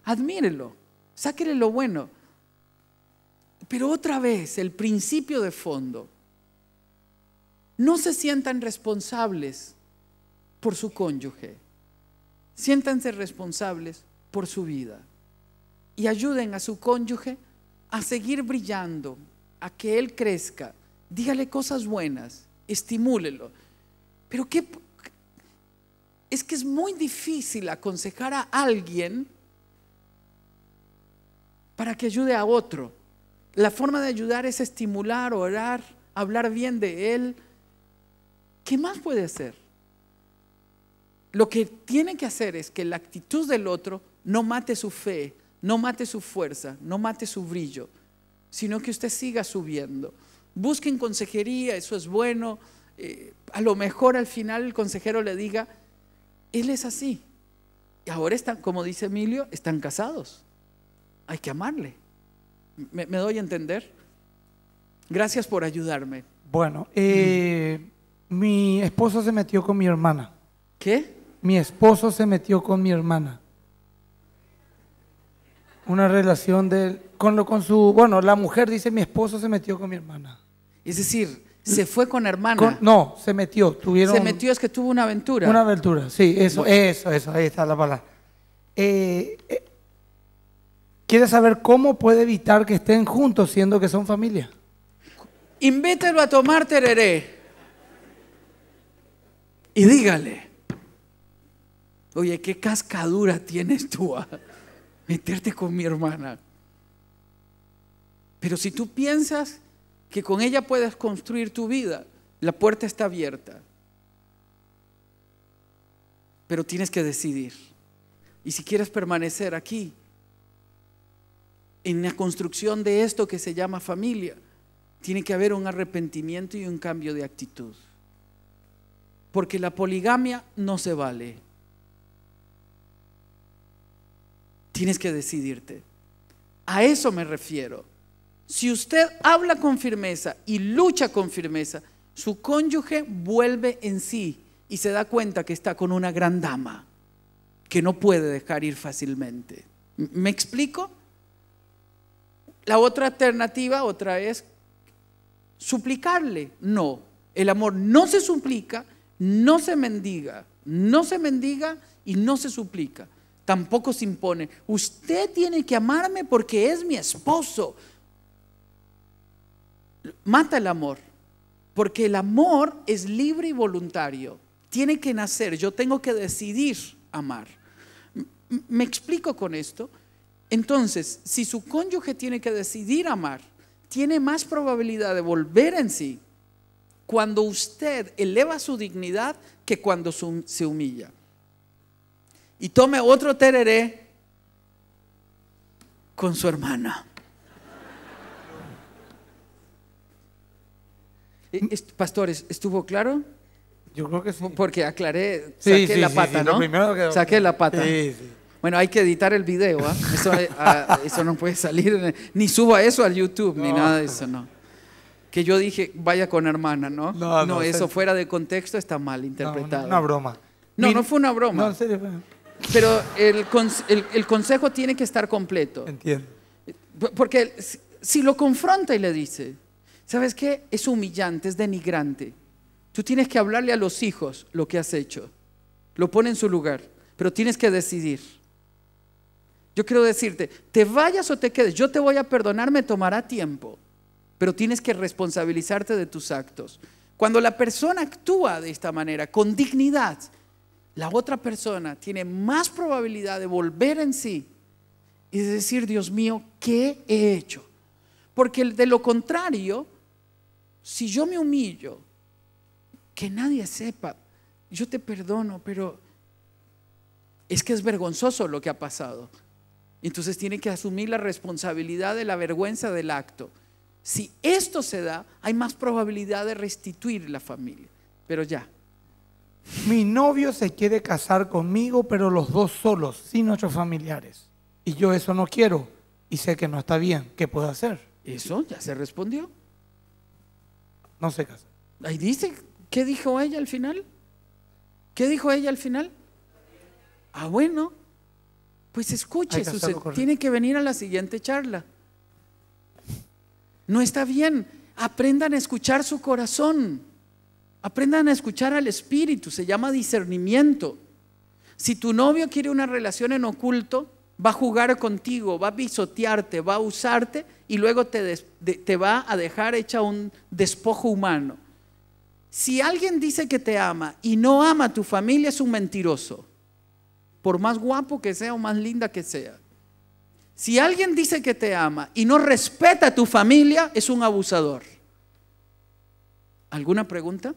admírelo, sáquele lo bueno. Pero otra vez, el principio de fondo. No se sientan responsables por su cónyuge. Siéntanse responsables por su vida. Y ayuden a su cónyuge a seguir brillando, a que él crezca, dígale cosas buenas, estimúlelo. Pero es que es muy difícil aconsejar a alguien para que ayude a otro. La forma de ayudar es estimular, orar, hablar bien de él. ¿Qué más puede hacer? Lo que tiene que hacer es que la actitud del otro no mate su fe, no mate su fuerza, no mate su brillo sino que usted siga subiendo. Busquen consejería, eso es bueno. Eh, a lo mejor al final el consejero le diga, él es así. Y ahora están, como dice Emilio, están casados. Hay que amarle. ¿Me, doy a entender? Gracias por ayudarme. Bueno, eh, mi esposo se metió con mi hermana. ¿Qué? Mi esposo se metió con mi hermana. Una relación de, con, lo, con su, bueno, la mujer dice, mi esposo se metió con mi hermana. Es decir, se fue con hermana. no, se metió, tuvieron... Se metió es que tuvo una aventura. Una aventura, sí, eso, eso, eso, ahí está la palabra. Eh, eh, quiere saber cómo puede evitar que estén juntos siendo que son familia. Invítelo a tomar tereré y dígale, oye, ¿qué cascadura tienes tú? Ah" meterte con mi hermana. Pero si tú piensas que con ella puedes construir tu vida, la puerta está abierta. Pero tienes que decidir. Y si quieres permanecer aquí, en la construcción de esto que se llama familia, tiene que haber un arrepentimiento y un cambio de actitud. Porque la poligamia no se vale. Tienes que decidirte. A eso me refiero. Si usted habla con firmeza y lucha con firmeza, su cónyuge vuelve en sí y se da cuenta que está con una gran dama que no puede dejar ir fácilmente. ¿Me explico? La otra alternativa, otra es suplicarle. No, el amor no se suplica, no se mendiga, no se mendiga y no se suplica tampoco se impone. Usted tiene que amarme porque es mi esposo. Mata el amor, porque el amor es libre y voluntario. Tiene que nacer, yo tengo que decidir amar. ¿Me explico con esto? Entonces, si su cónyuge tiene que decidir amar, tiene más probabilidad de volver en sí cuando usted eleva su dignidad que cuando se humilla y tome otro tereré con su hermana. E, pastores, ¿estuvo claro? Yo creo que sí. Porque aclaré, saqué sí, sí, la pata, ¿no? Que... Saqué la pata. Sí, sí. Bueno, hay que editar el video, ¿ah? eso, eh, ah, no puede salir, ni suba eso al YouTube, ni nada de eso, no. Que yo dije, vaya con hermana, ¿no? No, eso fuera de contexto está mal interpretado. No, una broma. No, no fue una broma. No, en serio pero el, consejo tiene que estar completo. Entiendo. Porque si lo confronta y le dice, ¿sabes qué? Es humillante, es denigrante. Tú tienes que hablarle a los hijos lo que has hecho. Lo pone en su lugar, pero tienes que decidir. Yo quiero decirte, te vayas o te quedes, yo te voy a perdonar, me tomará tiempo, pero tienes que responsabilizarte de tus actos. Cuando la persona actúa de esta manera, con dignidad, la otra persona tiene más probabilidad de volver en sí y de decir, Dios mío, ¿qué he hecho? Porque de lo contrario, si yo me humillo, que nadie sepa, yo te perdono, pero es que es vergonzoso lo que ha pasado. Entonces tiene que asumir la responsabilidad de la vergüenza del acto. Si esto se da, hay más probabilidad de restituir la familia. Pero ya, mi novio se quiere casar conmigo, pero los dos solos, sin nuestros familiares. Y yo eso no quiero y sé que no está bien. ¿Qué puedo hacer? Eso ya se respondió. No se casa. Ahí dice, ¿qué dijo ella al final? ¿Qué dijo ella al final? Ah, bueno, pues escuche, tiene que venir a la siguiente charla. No está bien, aprendan a escuchar su corazón. Aprendan a escuchar al Espíritu, se llama discernimiento. Si tu novio quiere una relación en oculto, va a jugar contigo, va a pisotearte, va a usarte y luego te, te, va a dejar hecha un despojo humano. Si alguien dice que te ama y no ama a tu familia, es un mentiroso, por más guapo que sea o más linda que sea. Si alguien dice que te ama y no respeta a tu familia, es un abusador. ¿Alguna pregunta?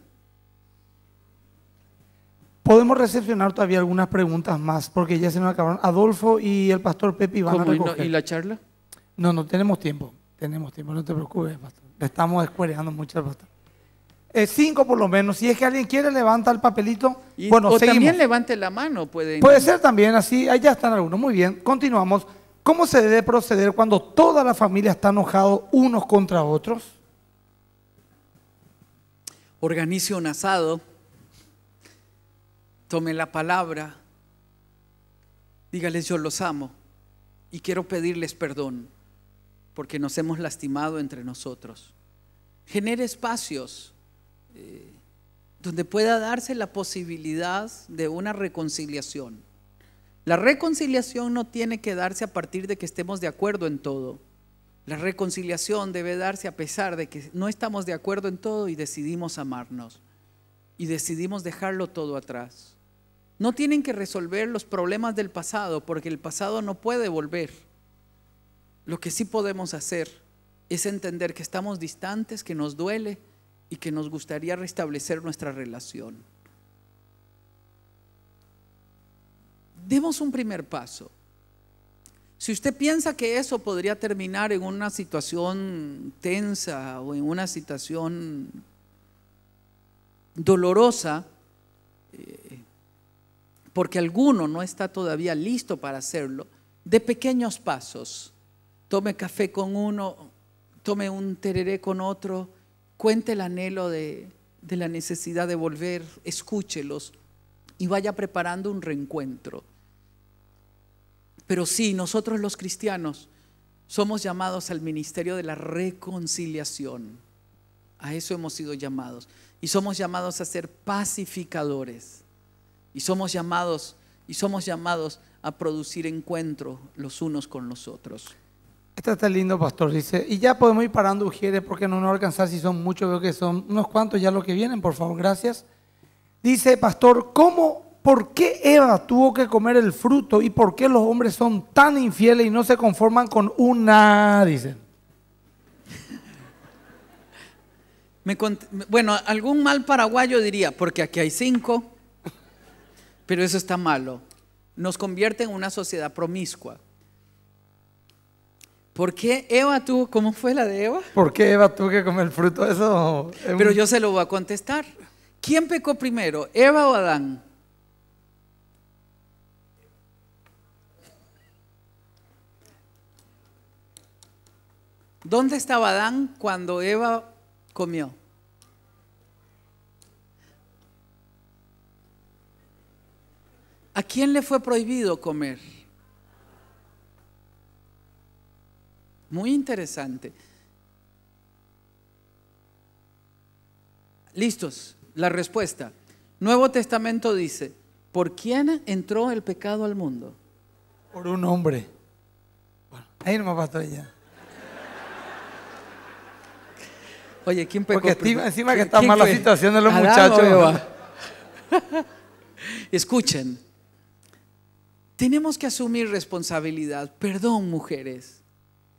Podemos recepcionar todavía algunas preguntas más, porque ya se nos acabaron. Adolfo y el pastor Pepe. van a Y, la charla? No, no tenemos tiempo. Tenemos tiempo, no te preocupes, pastor. Le estamos escuereando mucho al eh, cinco por lo menos. Si es que alguien quiere, levanta el papelito. bueno, o también levante la mano. Pueden... Puede ser también así. Ahí ya están algunos. Muy bien, continuamos. ¿Cómo se debe proceder cuando toda la familia está enojado unos contra otros? Organicio un asado tome la palabra, dígales yo los amo y quiero pedirles perdón porque nos hemos lastimado entre nosotros. Genere espacios eh, donde pueda darse la posibilidad de una reconciliación. La reconciliación no tiene que darse a partir de que estemos de acuerdo en todo. La reconciliación debe darse a pesar de que no estamos de acuerdo en todo y decidimos amarnos y decidimos dejarlo todo atrás. No tienen que resolver los problemas del pasado porque el pasado no puede volver. Lo que sí podemos hacer es entender que estamos distantes, que nos duele y que nos gustaría restablecer nuestra relación. Demos un primer paso. Si usted piensa que eso podría terminar en una situación tensa o en una situación dolorosa, eh, porque alguno no está todavía listo para hacerlo, de pequeños pasos. Tome café con uno, tome un tereré con otro, cuente el anhelo de, la necesidad de volver, escúchelos y vaya preparando un reencuentro. Pero sí, nosotros los cristianos somos llamados al ministerio de la reconciliación. A eso hemos sido llamados. Y somos llamados a ser pacificadores. Y somos llamados, y somos llamados a producir encuentro los unos con los otros. Está está lindo, pastor, dice. Y ya podemos ir parando, Ujieres, porque no nos va alcanzar si son muchos, veo que son unos cuantos ya los que vienen, por favor, gracias. Dice, pastor, ¿cómo, por qué Eva tuvo que comer el fruto y por qué los hombres son tan infieles y no se conforman con una, dice? (laughs) bueno, algún mal paraguayo diría, porque aquí hay cinco pero eso está malo. Nos convierte en una sociedad promiscua. ¿Por qué Eva tuvo, cómo fue la de Eva? ¿Por qué Eva tuvo que comer el fruto de eso? Pero yo se lo voy a contestar. ¿Quién pecó primero, Eva o Adán? ¿Dónde estaba Adán cuando Eva comió? ¿A quién le fue prohibido comer? Muy interesante. Listos, la respuesta. Nuevo Testamento dice, ¿por quién entró el pecado al mundo? Por un hombre. Bueno, ahí no me pasado ya. Oye, ¿quién pecó? Porque encima, que está mal la situación de los muchachos. (laughs) Escuchen, tenemos que asumir responsabilidad. Perdón, mujeres.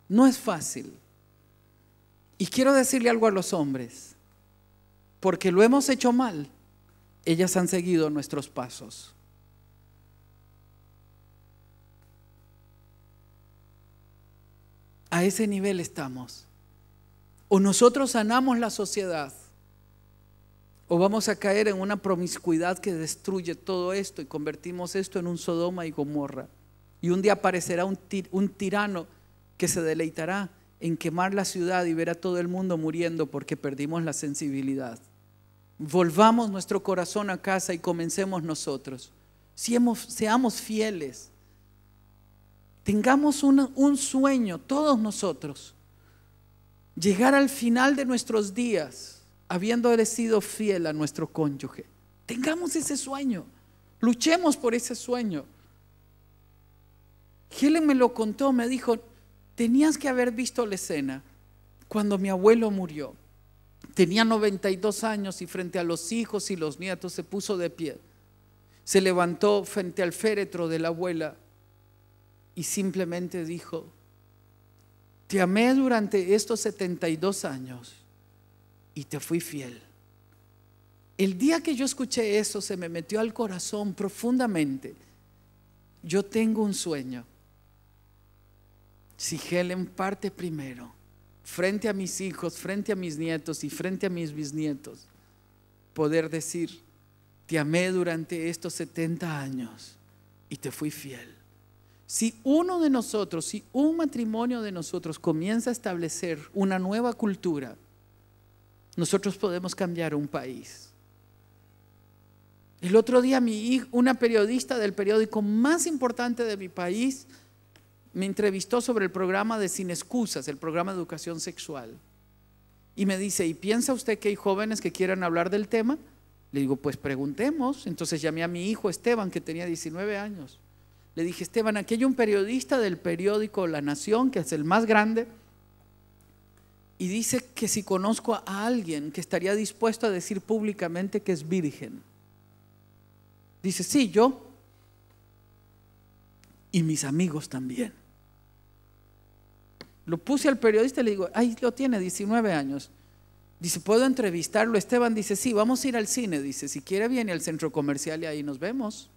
No es fácil. Y quiero decirle algo a los hombres, porque lo hemos hecho mal. Ellas han seguido nuestros pasos. A ese nivel estamos. O nosotros sanamos la sociedad o vamos a caer en una promiscuidad que destruye todo esto y convertimos esto en un Sodoma y Gomorra. Y un día aparecerá un, tirano que se deleitará en quemar la ciudad y ver a todo el mundo muriendo porque perdimos la sensibilidad. Volvamos nuestro corazón a casa y comencemos nosotros. seamos fieles. Tengamos un sueño, todos nosotros. Llegar al final de nuestros días habiendo sido fiel a nuestro cónyuge. Tengamos ese sueño, luchemos por ese sueño. Helen me lo contó, me dijo, tenías que haber visto la escena cuando mi abuelo murió. Tenía 92 años y frente a los hijos y los nietos se puso de pie. Se levantó frente al féretro de la abuela y simplemente dijo, te amé durante estos 72 años y te fui fiel. El día que yo escuché eso se me metió al corazón profundamente. Yo tengo un sueño. Si Helen parte primero, frente a mis hijos, frente a mis nietos y frente a mis bisnietos, poder decir, te amé durante estos 70 años y te fui fiel. Si uno de nosotros, si un matrimonio de nosotros comienza a establecer una nueva cultura nosotros podemos cambiar un país. El otro día mi una periodista del periódico más importante de mi país me entrevistó sobre el programa de Sin Excusas, el programa de educación sexual. Y me dice, ¿y piensa usted que hay jóvenes que quieran hablar del tema? Le digo, pues preguntemos. Entonces llamé a mi hijo Esteban, que tenía 19 años. Le dije, Esteban, aquí hay un periodista del periódico La Nación, que es el más grande, y dice que si conozco a alguien que estaría dispuesto a decir públicamente que es virgen, dice, sí, yo y mis amigos también. Lo puse al periodista y le digo, ahí lo tiene, 19 años. Dice, ¿puedo entrevistarlo? Esteban dice, sí, vamos a ir al cine. Dice, si quiere viene al centro comercial y ahí nos vemos.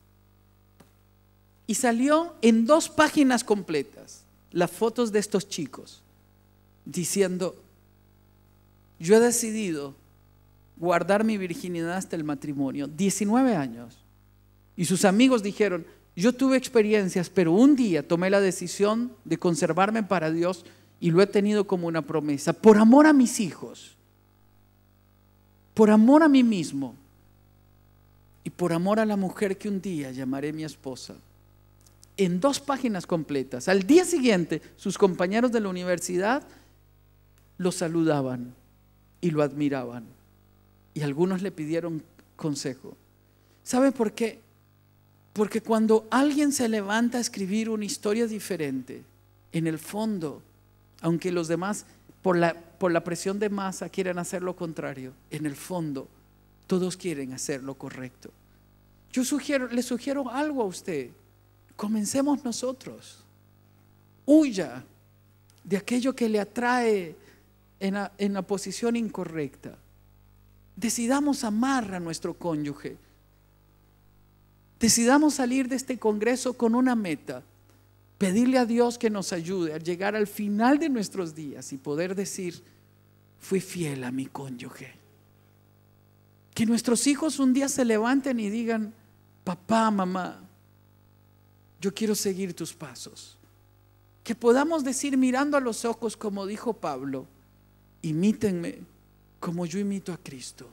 Y salió en dos páginas completas las fotos de estos chicos diciendo, yo he decidido guardar mi virginidad hasta el matrimonio, 19 años. Y sus amigos dijeron, yo tuve experiencias, pero un día tomé la decisión de conservarme para Dios y lo he tenido como una promesa, por amor a mis hijos, por amor a mí mismo y por amor a la mujer que un día llamaré mi esposa. En dos páginas completas. Al día siguiente, sus compañeros de la universidad lo saludaban y lo admiraban. Y algunos le pidieron consejo. ¿Sabe por qué? Porque cuando alguien se levanta a escribir una historia diferente, en el fondo, aunque los demás por la, por la presión de masa quieran hacer lo contrario, en el fondo todos quieren hacer lo correcto. Yo sugiero, le sugiero algo a usted. Comencemos nosotros. Huya de aquello que le atrae en la, posición incorrecta. Decidamos amar a nuestro cónyuge. Decidamos salir de este Congreso con una meta, pedirle a Dios que nos ayude a llegar al final de nuestros días y poder decir, fui fiel a mi cónyuge. Que nuestros hijos un día se levanten y digan, papá, mamá, yo quiero seguir tus pasos. Que podamos decir mirando a los ojos, como dijo Pablo, imítenme como yo imito a Cristo.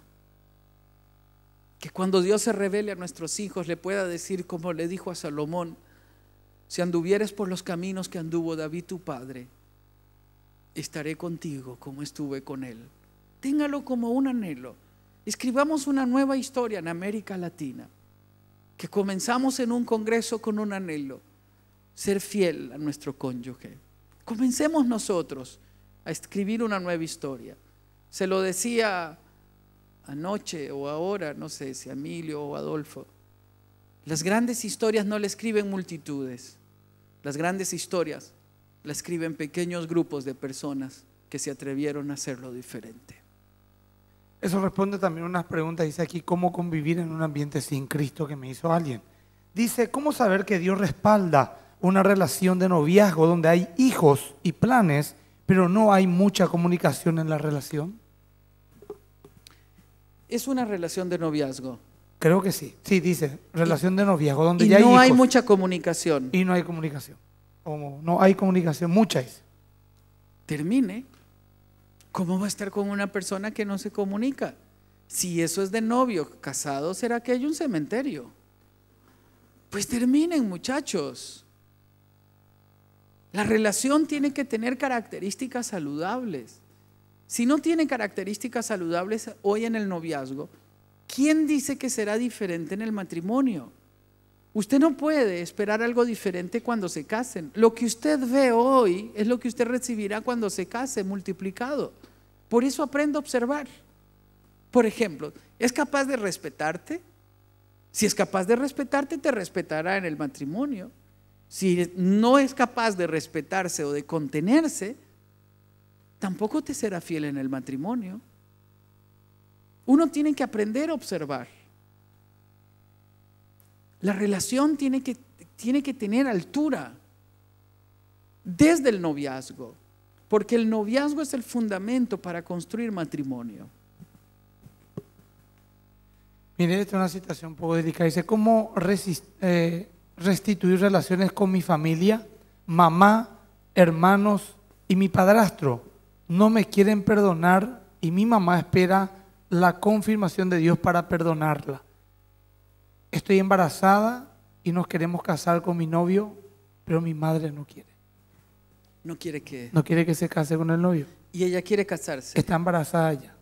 Que cuando Dios se revele a nuestros hijos le pueda decir como le dijo a Salomón, si anduvieres por los caminos que anduvo David tu padre, estaré contigo como estuve con él. Téngalo como un anhelo. Escribamos una nueva historia en América Latina, que comenzamos en un congreso con un anhelo, ser fiel a nuestro cónyuge. Comencemos nosotros a escribir una nueva historia. Se lo decía anoche o ahora, no sé si a Emilio o Adolfo. Las grandes historias no le escriben multitudes. Las grandes historias las escriben pequeños grupos de personas que se atrevieron a hacerlo diferente. Eso responde también a unas preguntas, dice aquí, ¿cómo convivir en un ambiente sin Cristo que me hizo alguien? Dice, ¿cómo saber que Dios respalda una relación de noviazgo donde hay hijos y planes pero no hay mucha comunicación en la relación? Es una relación de noviazgo. Creo que sí. Sí, dice, relación de noviazgo, donde ya no hay, mucha comunicación. Y no hay comunicación. Como no hay comunicación, mucha es. Termine. ¿Cómo va a estar con una persona que no se comunica? Si eso es de novio, casado, ¿será que hay un cementerio? Pues terminen, muchachos. La relación tiene que tener características saludables. Si no tiene características saludables hoy en el noviazgo, ¿quién dice que será diferente en el matrimonio? Usted no puede esperar algo diferente cuando se casen. Lo que usted ve hoy es lo que usted recibirá cuando se case, multiplicado. Por eso aprende a observar. Por ejemplo, ¿es capaz de respetarte? Si es capaz de respetarte, te respetará en el matrimonio si no es capaz de respetarse o de contenerse, tampoco te será fiel en el matrimonio. Uno tiene que aprender a observar. La relación tiene que, tiene que tener altura desde el noviazgo, porque el noviazgo es el fundamento para construir matrimonio. Mire, esta es una situación un poco Dice, ¿cómo resistir? Eh, restituir relaciones con mi familia, mamá, hermanos y mi padrastro. No me quieren perdonar y mi mamá espera la confirmación de Dios para perdonarla. Estoy embarazada y nos queremos casar con mi novio, pero mi madre no quiere. No quiere que... No quiere que se case con el novio. Y ella quiere casarse. Está embarazada ya.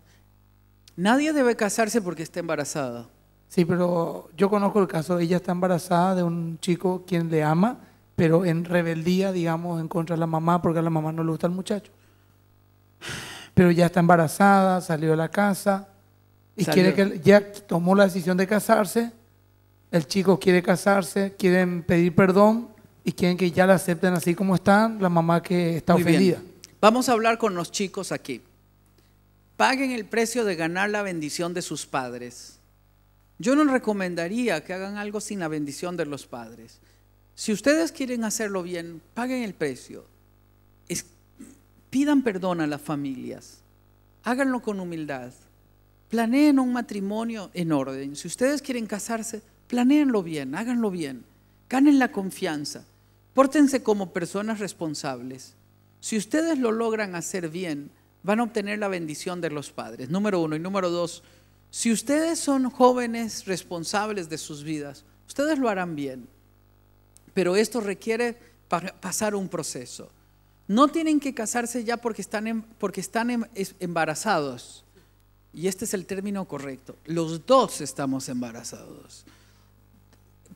Nadie debe casarse porque está embarazada. Sí, pero yo conozco el caso, ella está embarazada de un chico quien le ama, pero en rebeldía, digamos, en contra de la mamá, porque a la mamá no le gusta el muchacho. Pero ya está embarazada, salió de la casa y quiere que ya tomó la decisión de casarse. El chico quiere casarse, quieren pedir perdón y quieren que ya la acepten así como están, la mamá que está ofendida. Vamos a hablar con los chicos aquí. Paguen el precio de ganar la bendición de sus padres. Yo no recomendaría que hagan algo sin la bendición de los padres. Si ustedes quieren hacerlo bien, paguen el precio. pidan perdón a las familias. Háganlo con humildad. Planeen un matrimonio en orden. Si ustedes quieren casarse, planeenlo bien, háganlo bien. Ganen la confianza. Pórtense como personas responsables. Si ustedes lo logran hacer bien, van a obtener la bendición de los padres. Número uno. Y número dos, si ustedes son jóvenes responsables de sus vidas, ustedes lo harán bien, pero esto requiere pasar un proceso. No tienen que casarse ya porque están, porque están em, embarazados. Y este es el término correcto. Los dos estamos embarazados.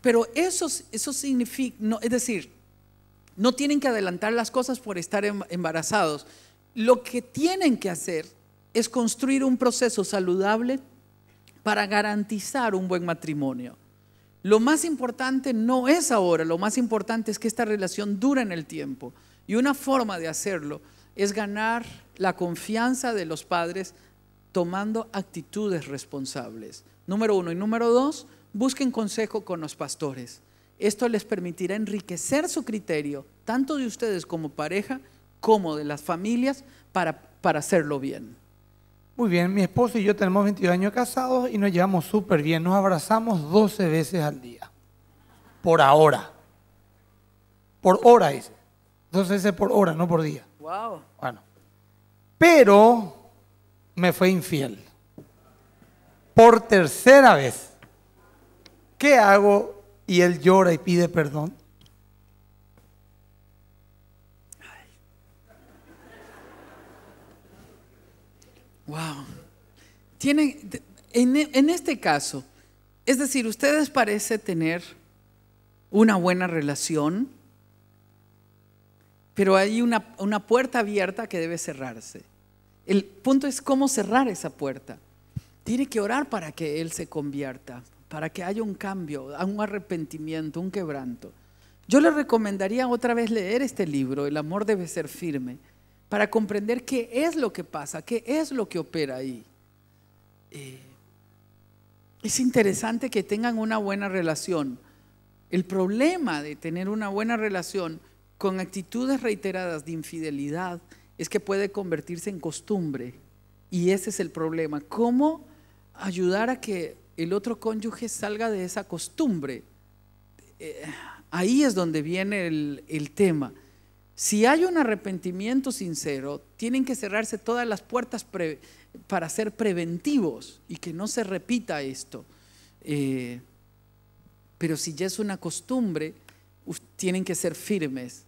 Pero eso, eso significa, es decir, no tienen que adelantar las cosas por estar em, embarazados. Lo que tienen que hacer es construir un proceso saludable para garantizar un buen matrimonio. Lo más importante no es ahora, lo más importante es que esta relación dure en el tiempo. Y una forma de hacerlo es ganar la confianza de los padres tomando actitudes responsables. Número uno. Y número dos, busquen consejo con los pastores. Esto les permitirá enriquecer su criterio, tanto de ustedes como pareja, como de las familias, para, para hacerlo bien. Muy bien, mi esposo y yo tenemos 22 años casados y nos llevamos súper bien. Nos abrazamos 12 veces al día. Por ahora. Por hora dice. 12 veces por hora, no por día. Wow. Bueno. Pero me fue infiel. Por tercera vez. ¿Qué hago? Y él llora y pide perdón. Wow. en, este caso, es decir, ustedes parece tener una buena relación, pero hay una, una, puerta abierta que debe cerrarse. El punto es cómo cerrar esa puerta. Tiene que orar para que Él se convierta, para que haya un cambio, un arrepentimiento, un quebranto. Yo le recomendaría otra vez leer este libro, El amor debe ser firme para comprender qué es lo que pasa, qué es lo que opera ahí. Eh, es interesante que tengan una buena relación. El problema de tener una buena relación con actitudes reiteradas de infidelidad es que puede convertirse en costumbre. Y ese es el problema. ¿Cómo ayudar a que el otro cónyuge salga de esa costumbre? Eh, ahí es donde viene el tema. Si hay un arrepentimiento sincero, tienen que cerrarse todas las puertas para ser preventivos y que no se repita esto. Eh, pero si ya es una costumbre, tienen que ser firmes.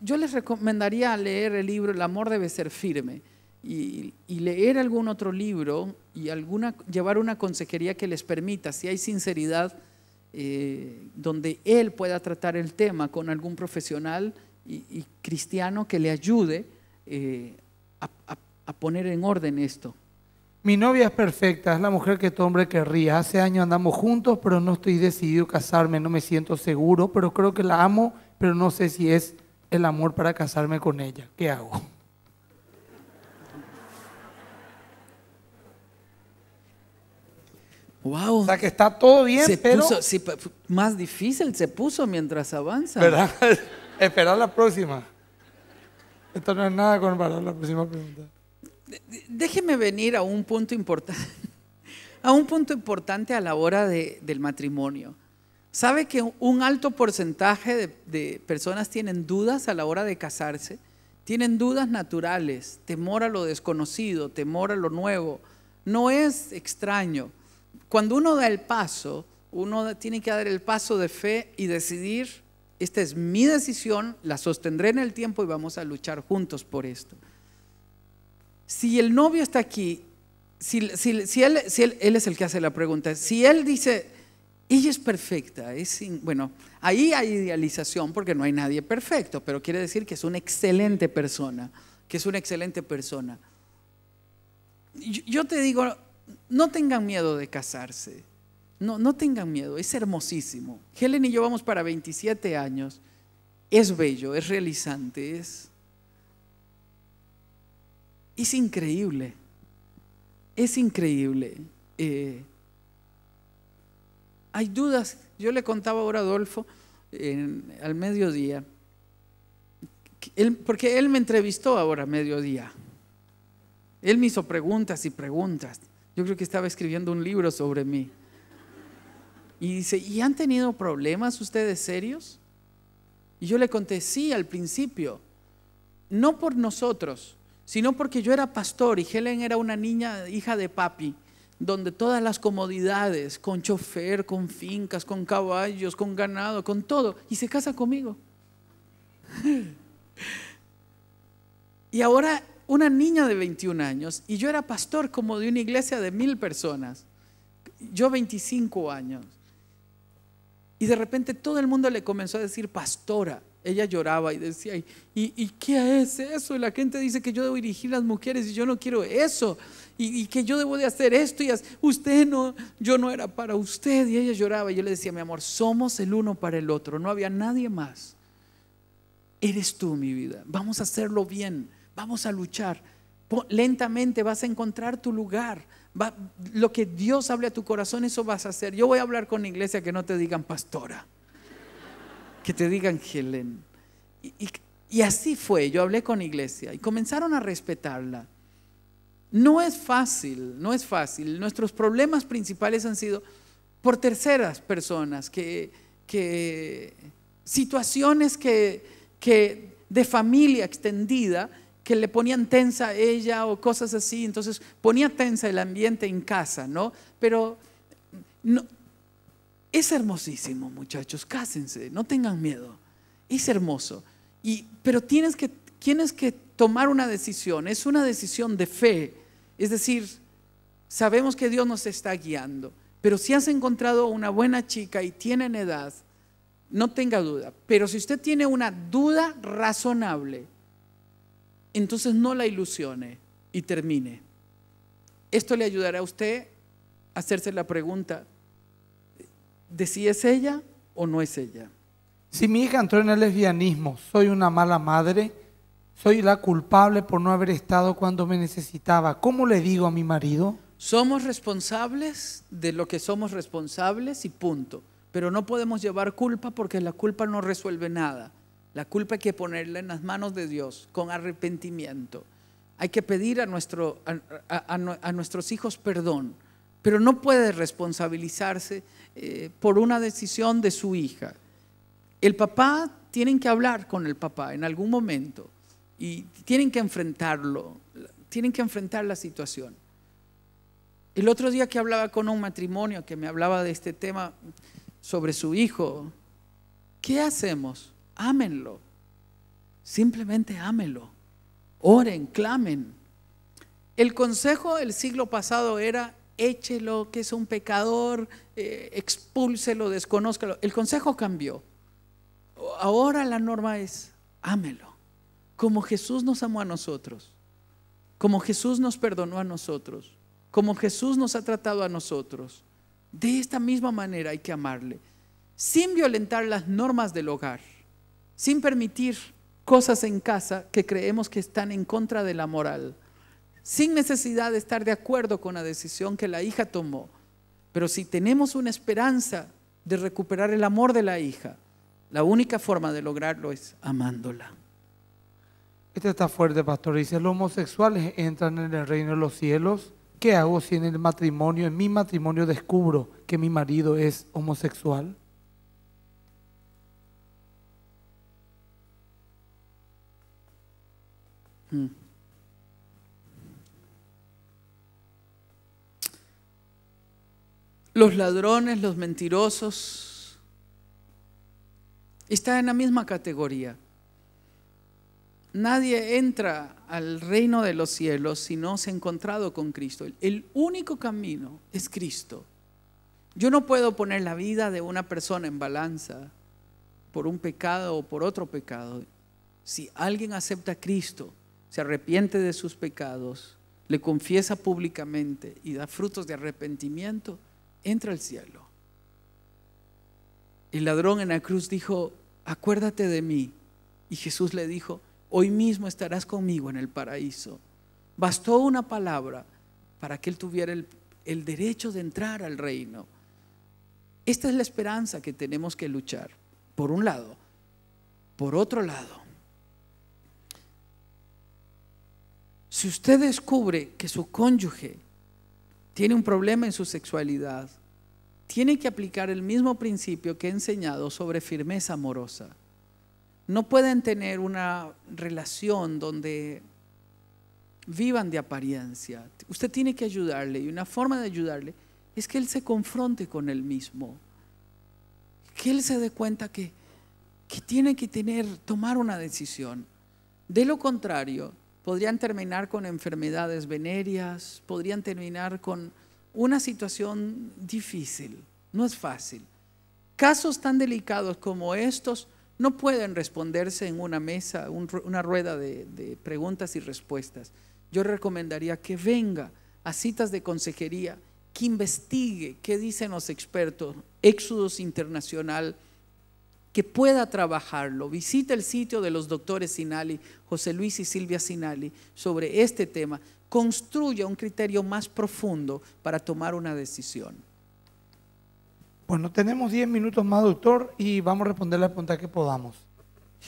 Yo, les recomendaría leer el libro El amor debe ser firme y, y leer algún otro libro y alguna, llevar una consejería que les permita, si hay sinceridad, eh, donde él pueda tratar el tema con algún profesional y, cristiano que le ayude eh, a, poner en orden esto. Mi novia es perfecta, es la mujer que tu hombre querría. Hace años andamos juntos, pero no estoy decidido a casarme, no me siento seguro, pero creo que la amo, pero no sé si es el amor para casarme con ella. ¿Qué hago? O sea que está todo bien, más difícil se puso mientras avanza. ¿Verdad? (laughs) Esperar la próxima. Esto no es nada con la próxima pregunta. Déjeme venir a un punto importante, (laughs) a un punto importante a la hora del matrimonio. ¿Sabe que un alto porcentaje de, de personas tienen dudas a la hora de casarse? Tienen dudas naturales, temor a lo desconocido, temor a lo nuevo. No es extraño. Cuando uno da el paso, uno tiene que dar el paso de fe y decidir, esta es mi decisión, la sostendré en el tiempo y vamos a luchar juntos por esto. Si el novio está aquí, él, es el que hace la pregunta, si él dice, ella es perfecta, es bueno, ahí hay idealización porque no hay nadie perfecto, pero quiere decir que es una excelente persona, que es una excelente persona. yo te digo, no tengan miedo de casarse. No, no tengan miedo, es hermosísimo. Helen y yo vamos para 27 años. Es bello, es realizante, es, es increíble. Es increíble. Eh. hay dudas. Yo le contaba ahora a Adolfo al mediodía, porque él me entrevistó ahora a mediodía. Él me hizo preguntas y preguntas. Yo creo que estaba escribiendo un libro sobre mí. Y dice, ¿y han tenido problemas ustedes serios? Y yo le conté, sí, al principio. No por nosotros, sino porque yo era pastor y Helen era una niña hija de papi, donde todas las comodidades, con chofer, con fincas, con caballos, con ganado, con todo, y se casa conmigo. (laughs) y ahora una niña de 21 años y yo era pastor como de una iglesia de mil personas, yo 25 años. Y de repente todo el mundo le comenzó a decir pastora. Ella lloraba y decía, ¿y, y qué es eso? Y la gente dice que yo debo dirigir las mujeres y yo no quiero eso. Y, que yo debo de hacer esto y usted no, yo no era para usted. Y ella lloraba y yo le decía, mi amor, somos el uno para el otro. No había nadie más. Eres tú mi vida. Vamos a hacerlo bien. Vamos a luchar. Lentamente vas a encontrar tu lugar. lo que Dios hable a tu corazón, eso vas a hacer. Yo voy a hablar con iglesia que no te digan pastora, que te digan Helen. Y, así fue, yo hablé con iglesia y comenzaron a respetarla. No es fácil, no es fácil. Nuestros problemas principales han sido por terceras personas, que, situaciones que de familia extendida que le ponían tensa ella o cosas así, entonces ponía tensa el ambiente en casa, ¿no? Pero es hermosísimo, muchachos, cásense, no tengan miedo, es hermoso. Y, pero tienes que, tienes que tomar una decisión, es una decisión de fe, es decir, sabemos que Dios nos está guiando, pero si has encontrado una buena chica y tienen edad, no tenga duda, pero si usted tiene una duda razonable, entonces no la ilusione y termine. Esto le ayudará a usted a hacerse la pregunta de si es ella o no es ella. Si mi hija entró en el lesbianismo, soy una mala madre, soy la culpable por no haber estado cuando me necesitaba, ¿cómo le digo a mi marido? Somos responsables de lo que somos responsables y punto. Pero no podemos llevar culpa porque la culpa no resuelve nada. La culpa hay que ponerla en las manos de Dios con arrepentimiento. Hay que pedir a, nuestro, a, nuestros hijos perdón, pero no puede responsabilizarse eh, por una decisión de su hija. El papá, tienen que hablar con el papá en algún momento y tienen que enfrentarlo, tienen que enfrentar la situación. El otro día que hablaba con un matrimonio que me hablaba de este tema sobre su hijo, ¿qué hacemos? ámenlo. Simplemente ámenlo. Oren, clamen. El consejo del siglo pasado era échelo, que es un pecador, eh, expúlselo, desconózcalo. El consejo cambió. Ahora la norma es ámelo, como Jesús nos amó a nosotros, como Jesús nos perdonó a nosotros, como Jesús nos ha tratado a nosotros. De esta misma manera hay que amarle, sin violentar las normas del hogar sin permitir cosas en casa que creemos que están en contra de la moral, sin necesidad de estar de acuerdo con la decisión que la hija tomó. Pero si tenemos una esperanza de recuperar el amor de la hija, la única forma de lograrlo es amándola. Este está fuerte, pastor. Dice, los homosexuales entran en el reino de los cielos. ¿Qué hago si en el matrimonio, en mi matrimonio, descubro que mi marido es homosexual? Mm. Los ladrones, los mentirosos, Están en la misma categoría. Nadie entra al reino de los cielos si no se ha encontrado con Cristo. El único camino es Cristo. Yo no puedo poner la vida de una persona en balanza por un pecado o por otro pecado. Si alguien acepta a Cristo, se arrepiente de sus pecados, le confiesa públicamente y da frutos de arrepentimiento, entra al cielo. El ladrón en la cruz dijo, acuérdate de mí. Y Jesús le dijo, hoy mismo estarás conmigo en el paraíso. Bastó una palabra para que él tuviera el, derecho de entrar al reino. Esta es la esperanza que tenemos que luchar, por un lado. Por otro lado, Si usted descubre que su cónyuge tiene un problema en su sexualidad, tiene que aplicar el mismo principio que he enseñado sobre firmeza amorosa. No pueden tener una relación donde vivan de apariencia. Usted tiene que ayudarle y una forma de ayudarle es que él se confronte con él mismo. Que él se dé cuenta que, que tiene que tener, tomar una decisión. De lo contrario, podrían terminar con enfermedades venéreas, podrían terminar con una situación difícil, no es fácil. Casos tan delicados como estos no pueden responderse en una mesa, una rueda de, de preguntas y respuestas. Yo recomendaría que venga a citas de consejería, que investigue qué dicen los expertos, Éxodos Internacional, que pueda trabajarlo. Visita el sitio de los doctores Sinali, José Luis y Silvia Sinali, sobre este tema. Construya un criterio más profundo para tomar una decisión. Bueno, tenemos 10 minutos más, doctor, y vamos a responder la preguntas que podamos.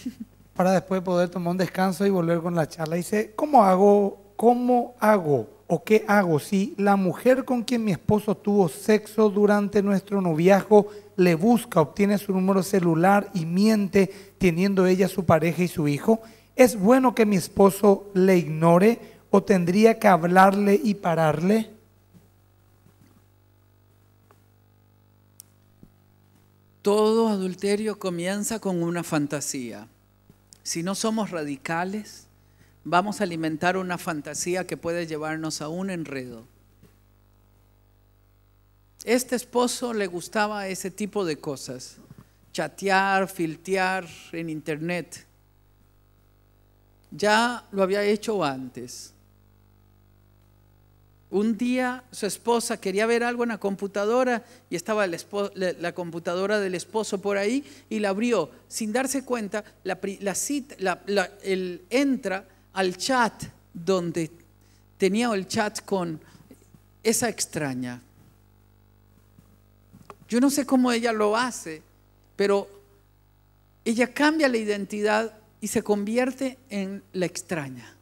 (laughs) para después poder tomar un descanso y volver con la charla. Dice, ¿cómo hago? ¿Cómo hago? ¿O qué hago si la mujer con quien mi esposo tuvo sexo durante nuestro noviazgo le busca, obtiene su número celular y miente teniendo ella su pareja y su hijo? ¿Es bueno que mi esposo le ignore o tendría que hablarle y pararle? Todo adulterio comienza con una fantasía. Si no somos radicales, vamos a alimentar una fantasía que puede llevarnos a un enredo. Este esposo le gustaba ese tipo de cosas, chatear, filtear en internet. Ya lo había hecho antes. Un día su esposa quería ver algo en la computadora y estaba la, computadora del esposo por ahí y la abrió. Sin darse cuenta, la, el, entra al chat donde tenía el chat con esa extraña. Yo no sé cómo ella lo hace, pero ella cambia la identidad y se convierte en la extraña.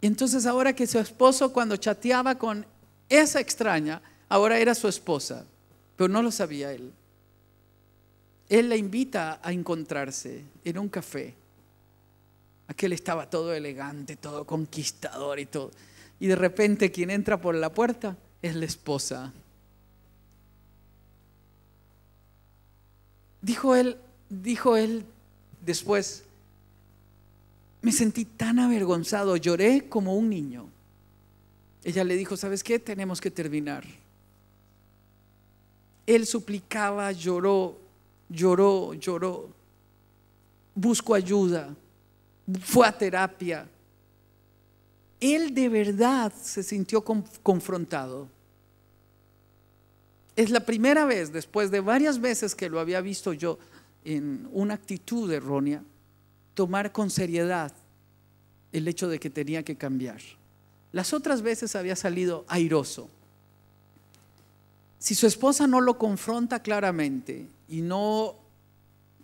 Y entonces ahora que su esposo cuando chateaba con esa extraña, ahora era su esposa, pero no lo sabía él. Él la invita a encontrarse en un café. Aquel estaba todo elegante, todo conquistador y todo. Y de repente quien entra por la puerta es la esposa. Dijo él, dijo él después, me sentí tan avergonzado, lloré como un niño. Ella le dijo, ¿sabes qué? Tenemos que terminar. Él suplicaba, lloró, lloró, lloró. Busco ayuda, fue a terapia. Él de verdad se sintió confrontado. Es la primera vez, después de varias veces que lo había visto yo en una actitud errónea, tomar con seriedad el hecho de que tenía que cambiar. Las otras veces había salido airoso. Si su esposa no lo confronta claramente y no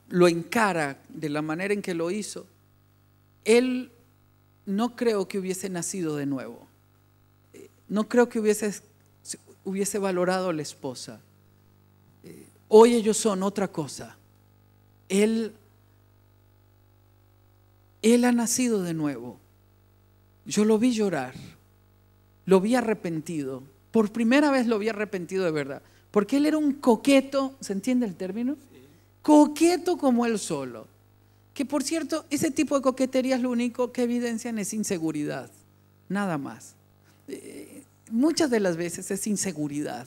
lo encara de la manera en que lo hizo, él no creo que hubiese nacido de nuevo. Eh, no creo que hubiese, valorado a la esposa. Eh, hoy ellos son otra cosa. Él, él ha nacido de nuevo. Yo lo vi llorar. Lo vi arrepentido. Por primera vez lo vi arrepentido de verdad. Porque él era un coqueto, ¿se entiende el término? Coqueto como él solo. Que por cierto, ese tipo de coquetería es lo único que evidencian es inseguridad, nada más. Eh, muchas de las veces es inseguridad.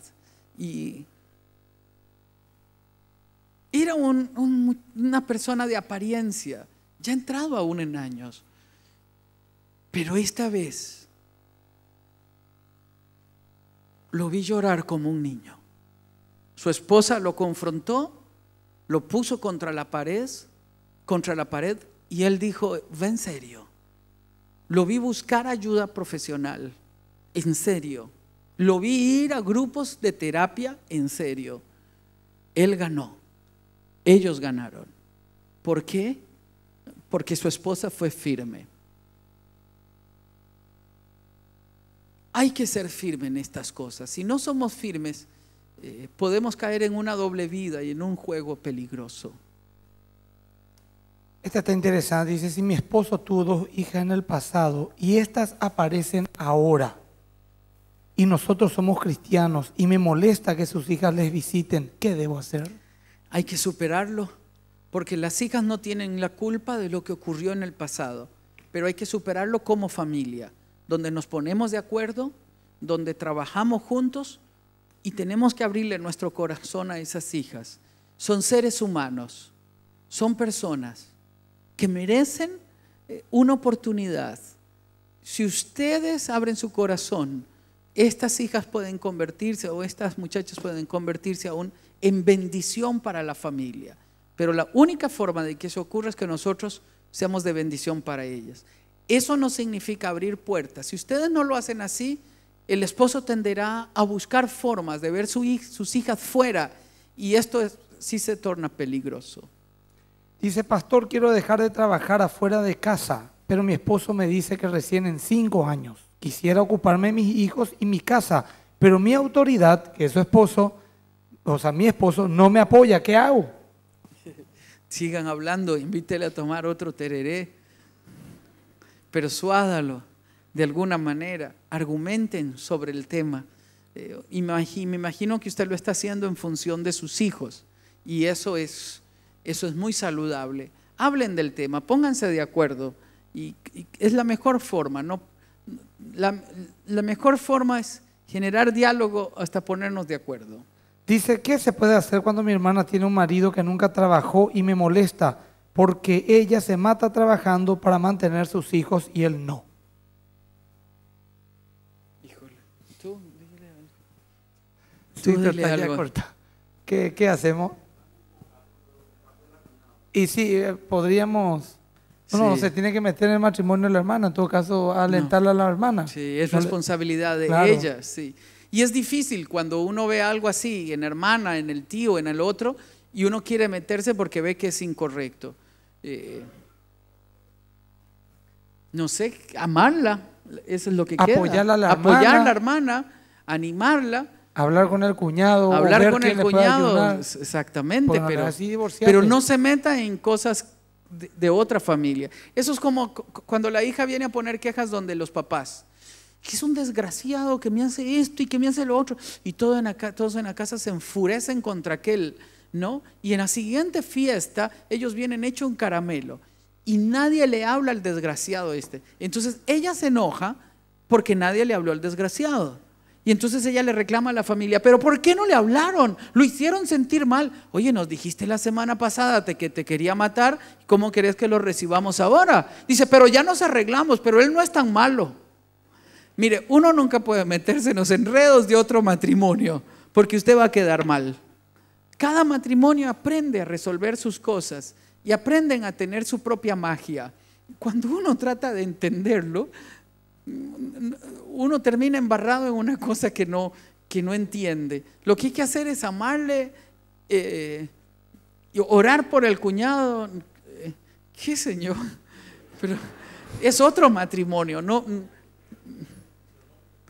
Y era una persona de apariencia, ya entrado aún en años. Pero esta vez lo vi llorar como un niño. Su esposa lo confrontó, lo puso contra la pared contra la pared y él dijo, ven en serio. Lo vi buscar ayuda profesional, en serio. Lo vi ir a grupos de terapia, en serio. Él ganó, ellos ganaron. ¿Por qué? Porque su esposa fue firme. Hay que ser firme en estas cosas. Si no somos firmes, eh, podemos caer en una doble vida y en un juego peligroso. Esta está interesante. Dice, si mi esposo tuvo dos hijas en el pasado y estas aparecen ahora y nosotros somos cristianos y me molesta que sus hijas les visiten, ¿qué debo hacer? Hay que superarlo, porque las hijas no tienen la culpa de lo que ocurrió en el pasado, pero hay que superarlo como familia, donde nos ponemos de acuerdo, donde trabajamos juntos y tenemos que abrirle nuestro corazón a esas hijas. Son seres humanos, son personas que merecen eh, una oportunidad. Si ustedes abren su corazón, estas hijas pueden convertirse o estas muchachas pueden convertirse aún en bendición para la familia. Pero la única forma de que eso ocurra es que nosotros seamos de bendición para ellas. Eso no significa abrir puertas. Si ustedes no lo hacen así, el esposo tenderá a buscar formas de ver sus hijas fuera y esto sí se torna peligroso. Dice, pastor, quiero dejar de trabajar afuera de casa, pero mi esposo me dice que recién en cinco años quisiera ocuparme de mis hijos y mi casa, pero mi autoridad, que es su esposo, o sea, mi esposo, no me apoya. ¿Qué hago? (laughs) Sigan hablando, invítele a tomar otro tereré, persuádalo de alguna manera, argumenten sobre el tema. Eh, me imagino que usted lo está haciendo en función de sus hijos y eso es eso es muy saludable. Hablen del tema, pónganse de acuerdo. Y, es la mejor forma, ¿no? La, mejor forma es generar diálogo hasta ponernos de acuerdo. Dice, ¿qué se puede hacer cuando mi hermana tiene un marido que nunca trabajó y me molesta porque ella se mata trabajando para mantener sus hijos y él no? Híjole, tú, dile Corta. ¿Qué hacemos? Y sí, eh, podríamos... No, se tiene que meter en el matrimonio de la hermana, en todo caso, alentarla a la hermana. Sí, es responsabilidad de ella, sí. Y es difícil cuando uno ve algo así, en hermana, en el tío, en el otro, y uno quiere meterse porque ve que es incorrecto. Eh, no sé, amarla, eso es lo que Apoyarla A la Apoyar a la hermana, animarla, Hablar con el cuñado. Hablar con el cuñado, exactamente, pero, no se meta en cosas de, otra familia. Eso es como cuando la hija viene a poner quejas donde los papás, que es un desgraciado que me hace esto y que me hace lo otro, y todo en todos en la casa se enfurecen contra aquel, ¿no? Y en la siguiente fiesta ellos vienen hecho un caramelo y nadie le habla al desgraciado este. Entonces ella se enoja porque nadie le habló al desgraciado. Y entonces ella le reclama a la familia, pero ¿por qué no le hablaron? Lo hicieron sentir mal. Oye, nos dijiste la semana pasada que te quería matar, ¿cómo querés que lo recibamos ahora? Dice, pero ya nos arreglamos, pero él no es tan malo. Mire, uno nunca puede meterse en los enredos de otro matrimonio, porque usted va a quedar mal. Cada matrimonio aprende a resolver sus cosas y aprenden a tener su propia magia. Cuando uno trata de entenderlo, uno termina embarrado en una cosa que no, que no entiende. Lo que hay que hacer es amarle, eh, orar por el cuñado. Eh, ¿Qué señor? Pero es otro matrimonio, no. Mm,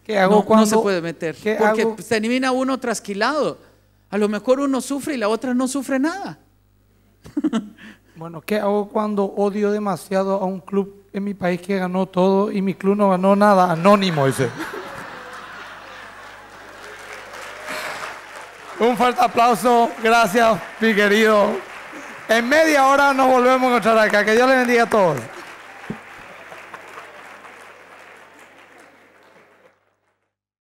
¿Qué hago cuando, no se puede meter. Porque se elimina uno trasquilado. A lo mejor uno sufre y la otra no sufre nada. (laughs) bueno, ¿qué hago cuando odio demasiado a un club en mi país que ganó todo y mi club no ganó nada. Anónimo, dice. Un fuerte aplauso. Gracias, mi querido. En media hora nos volvemos a encontrar acá. Que Dios les bendiga a todos.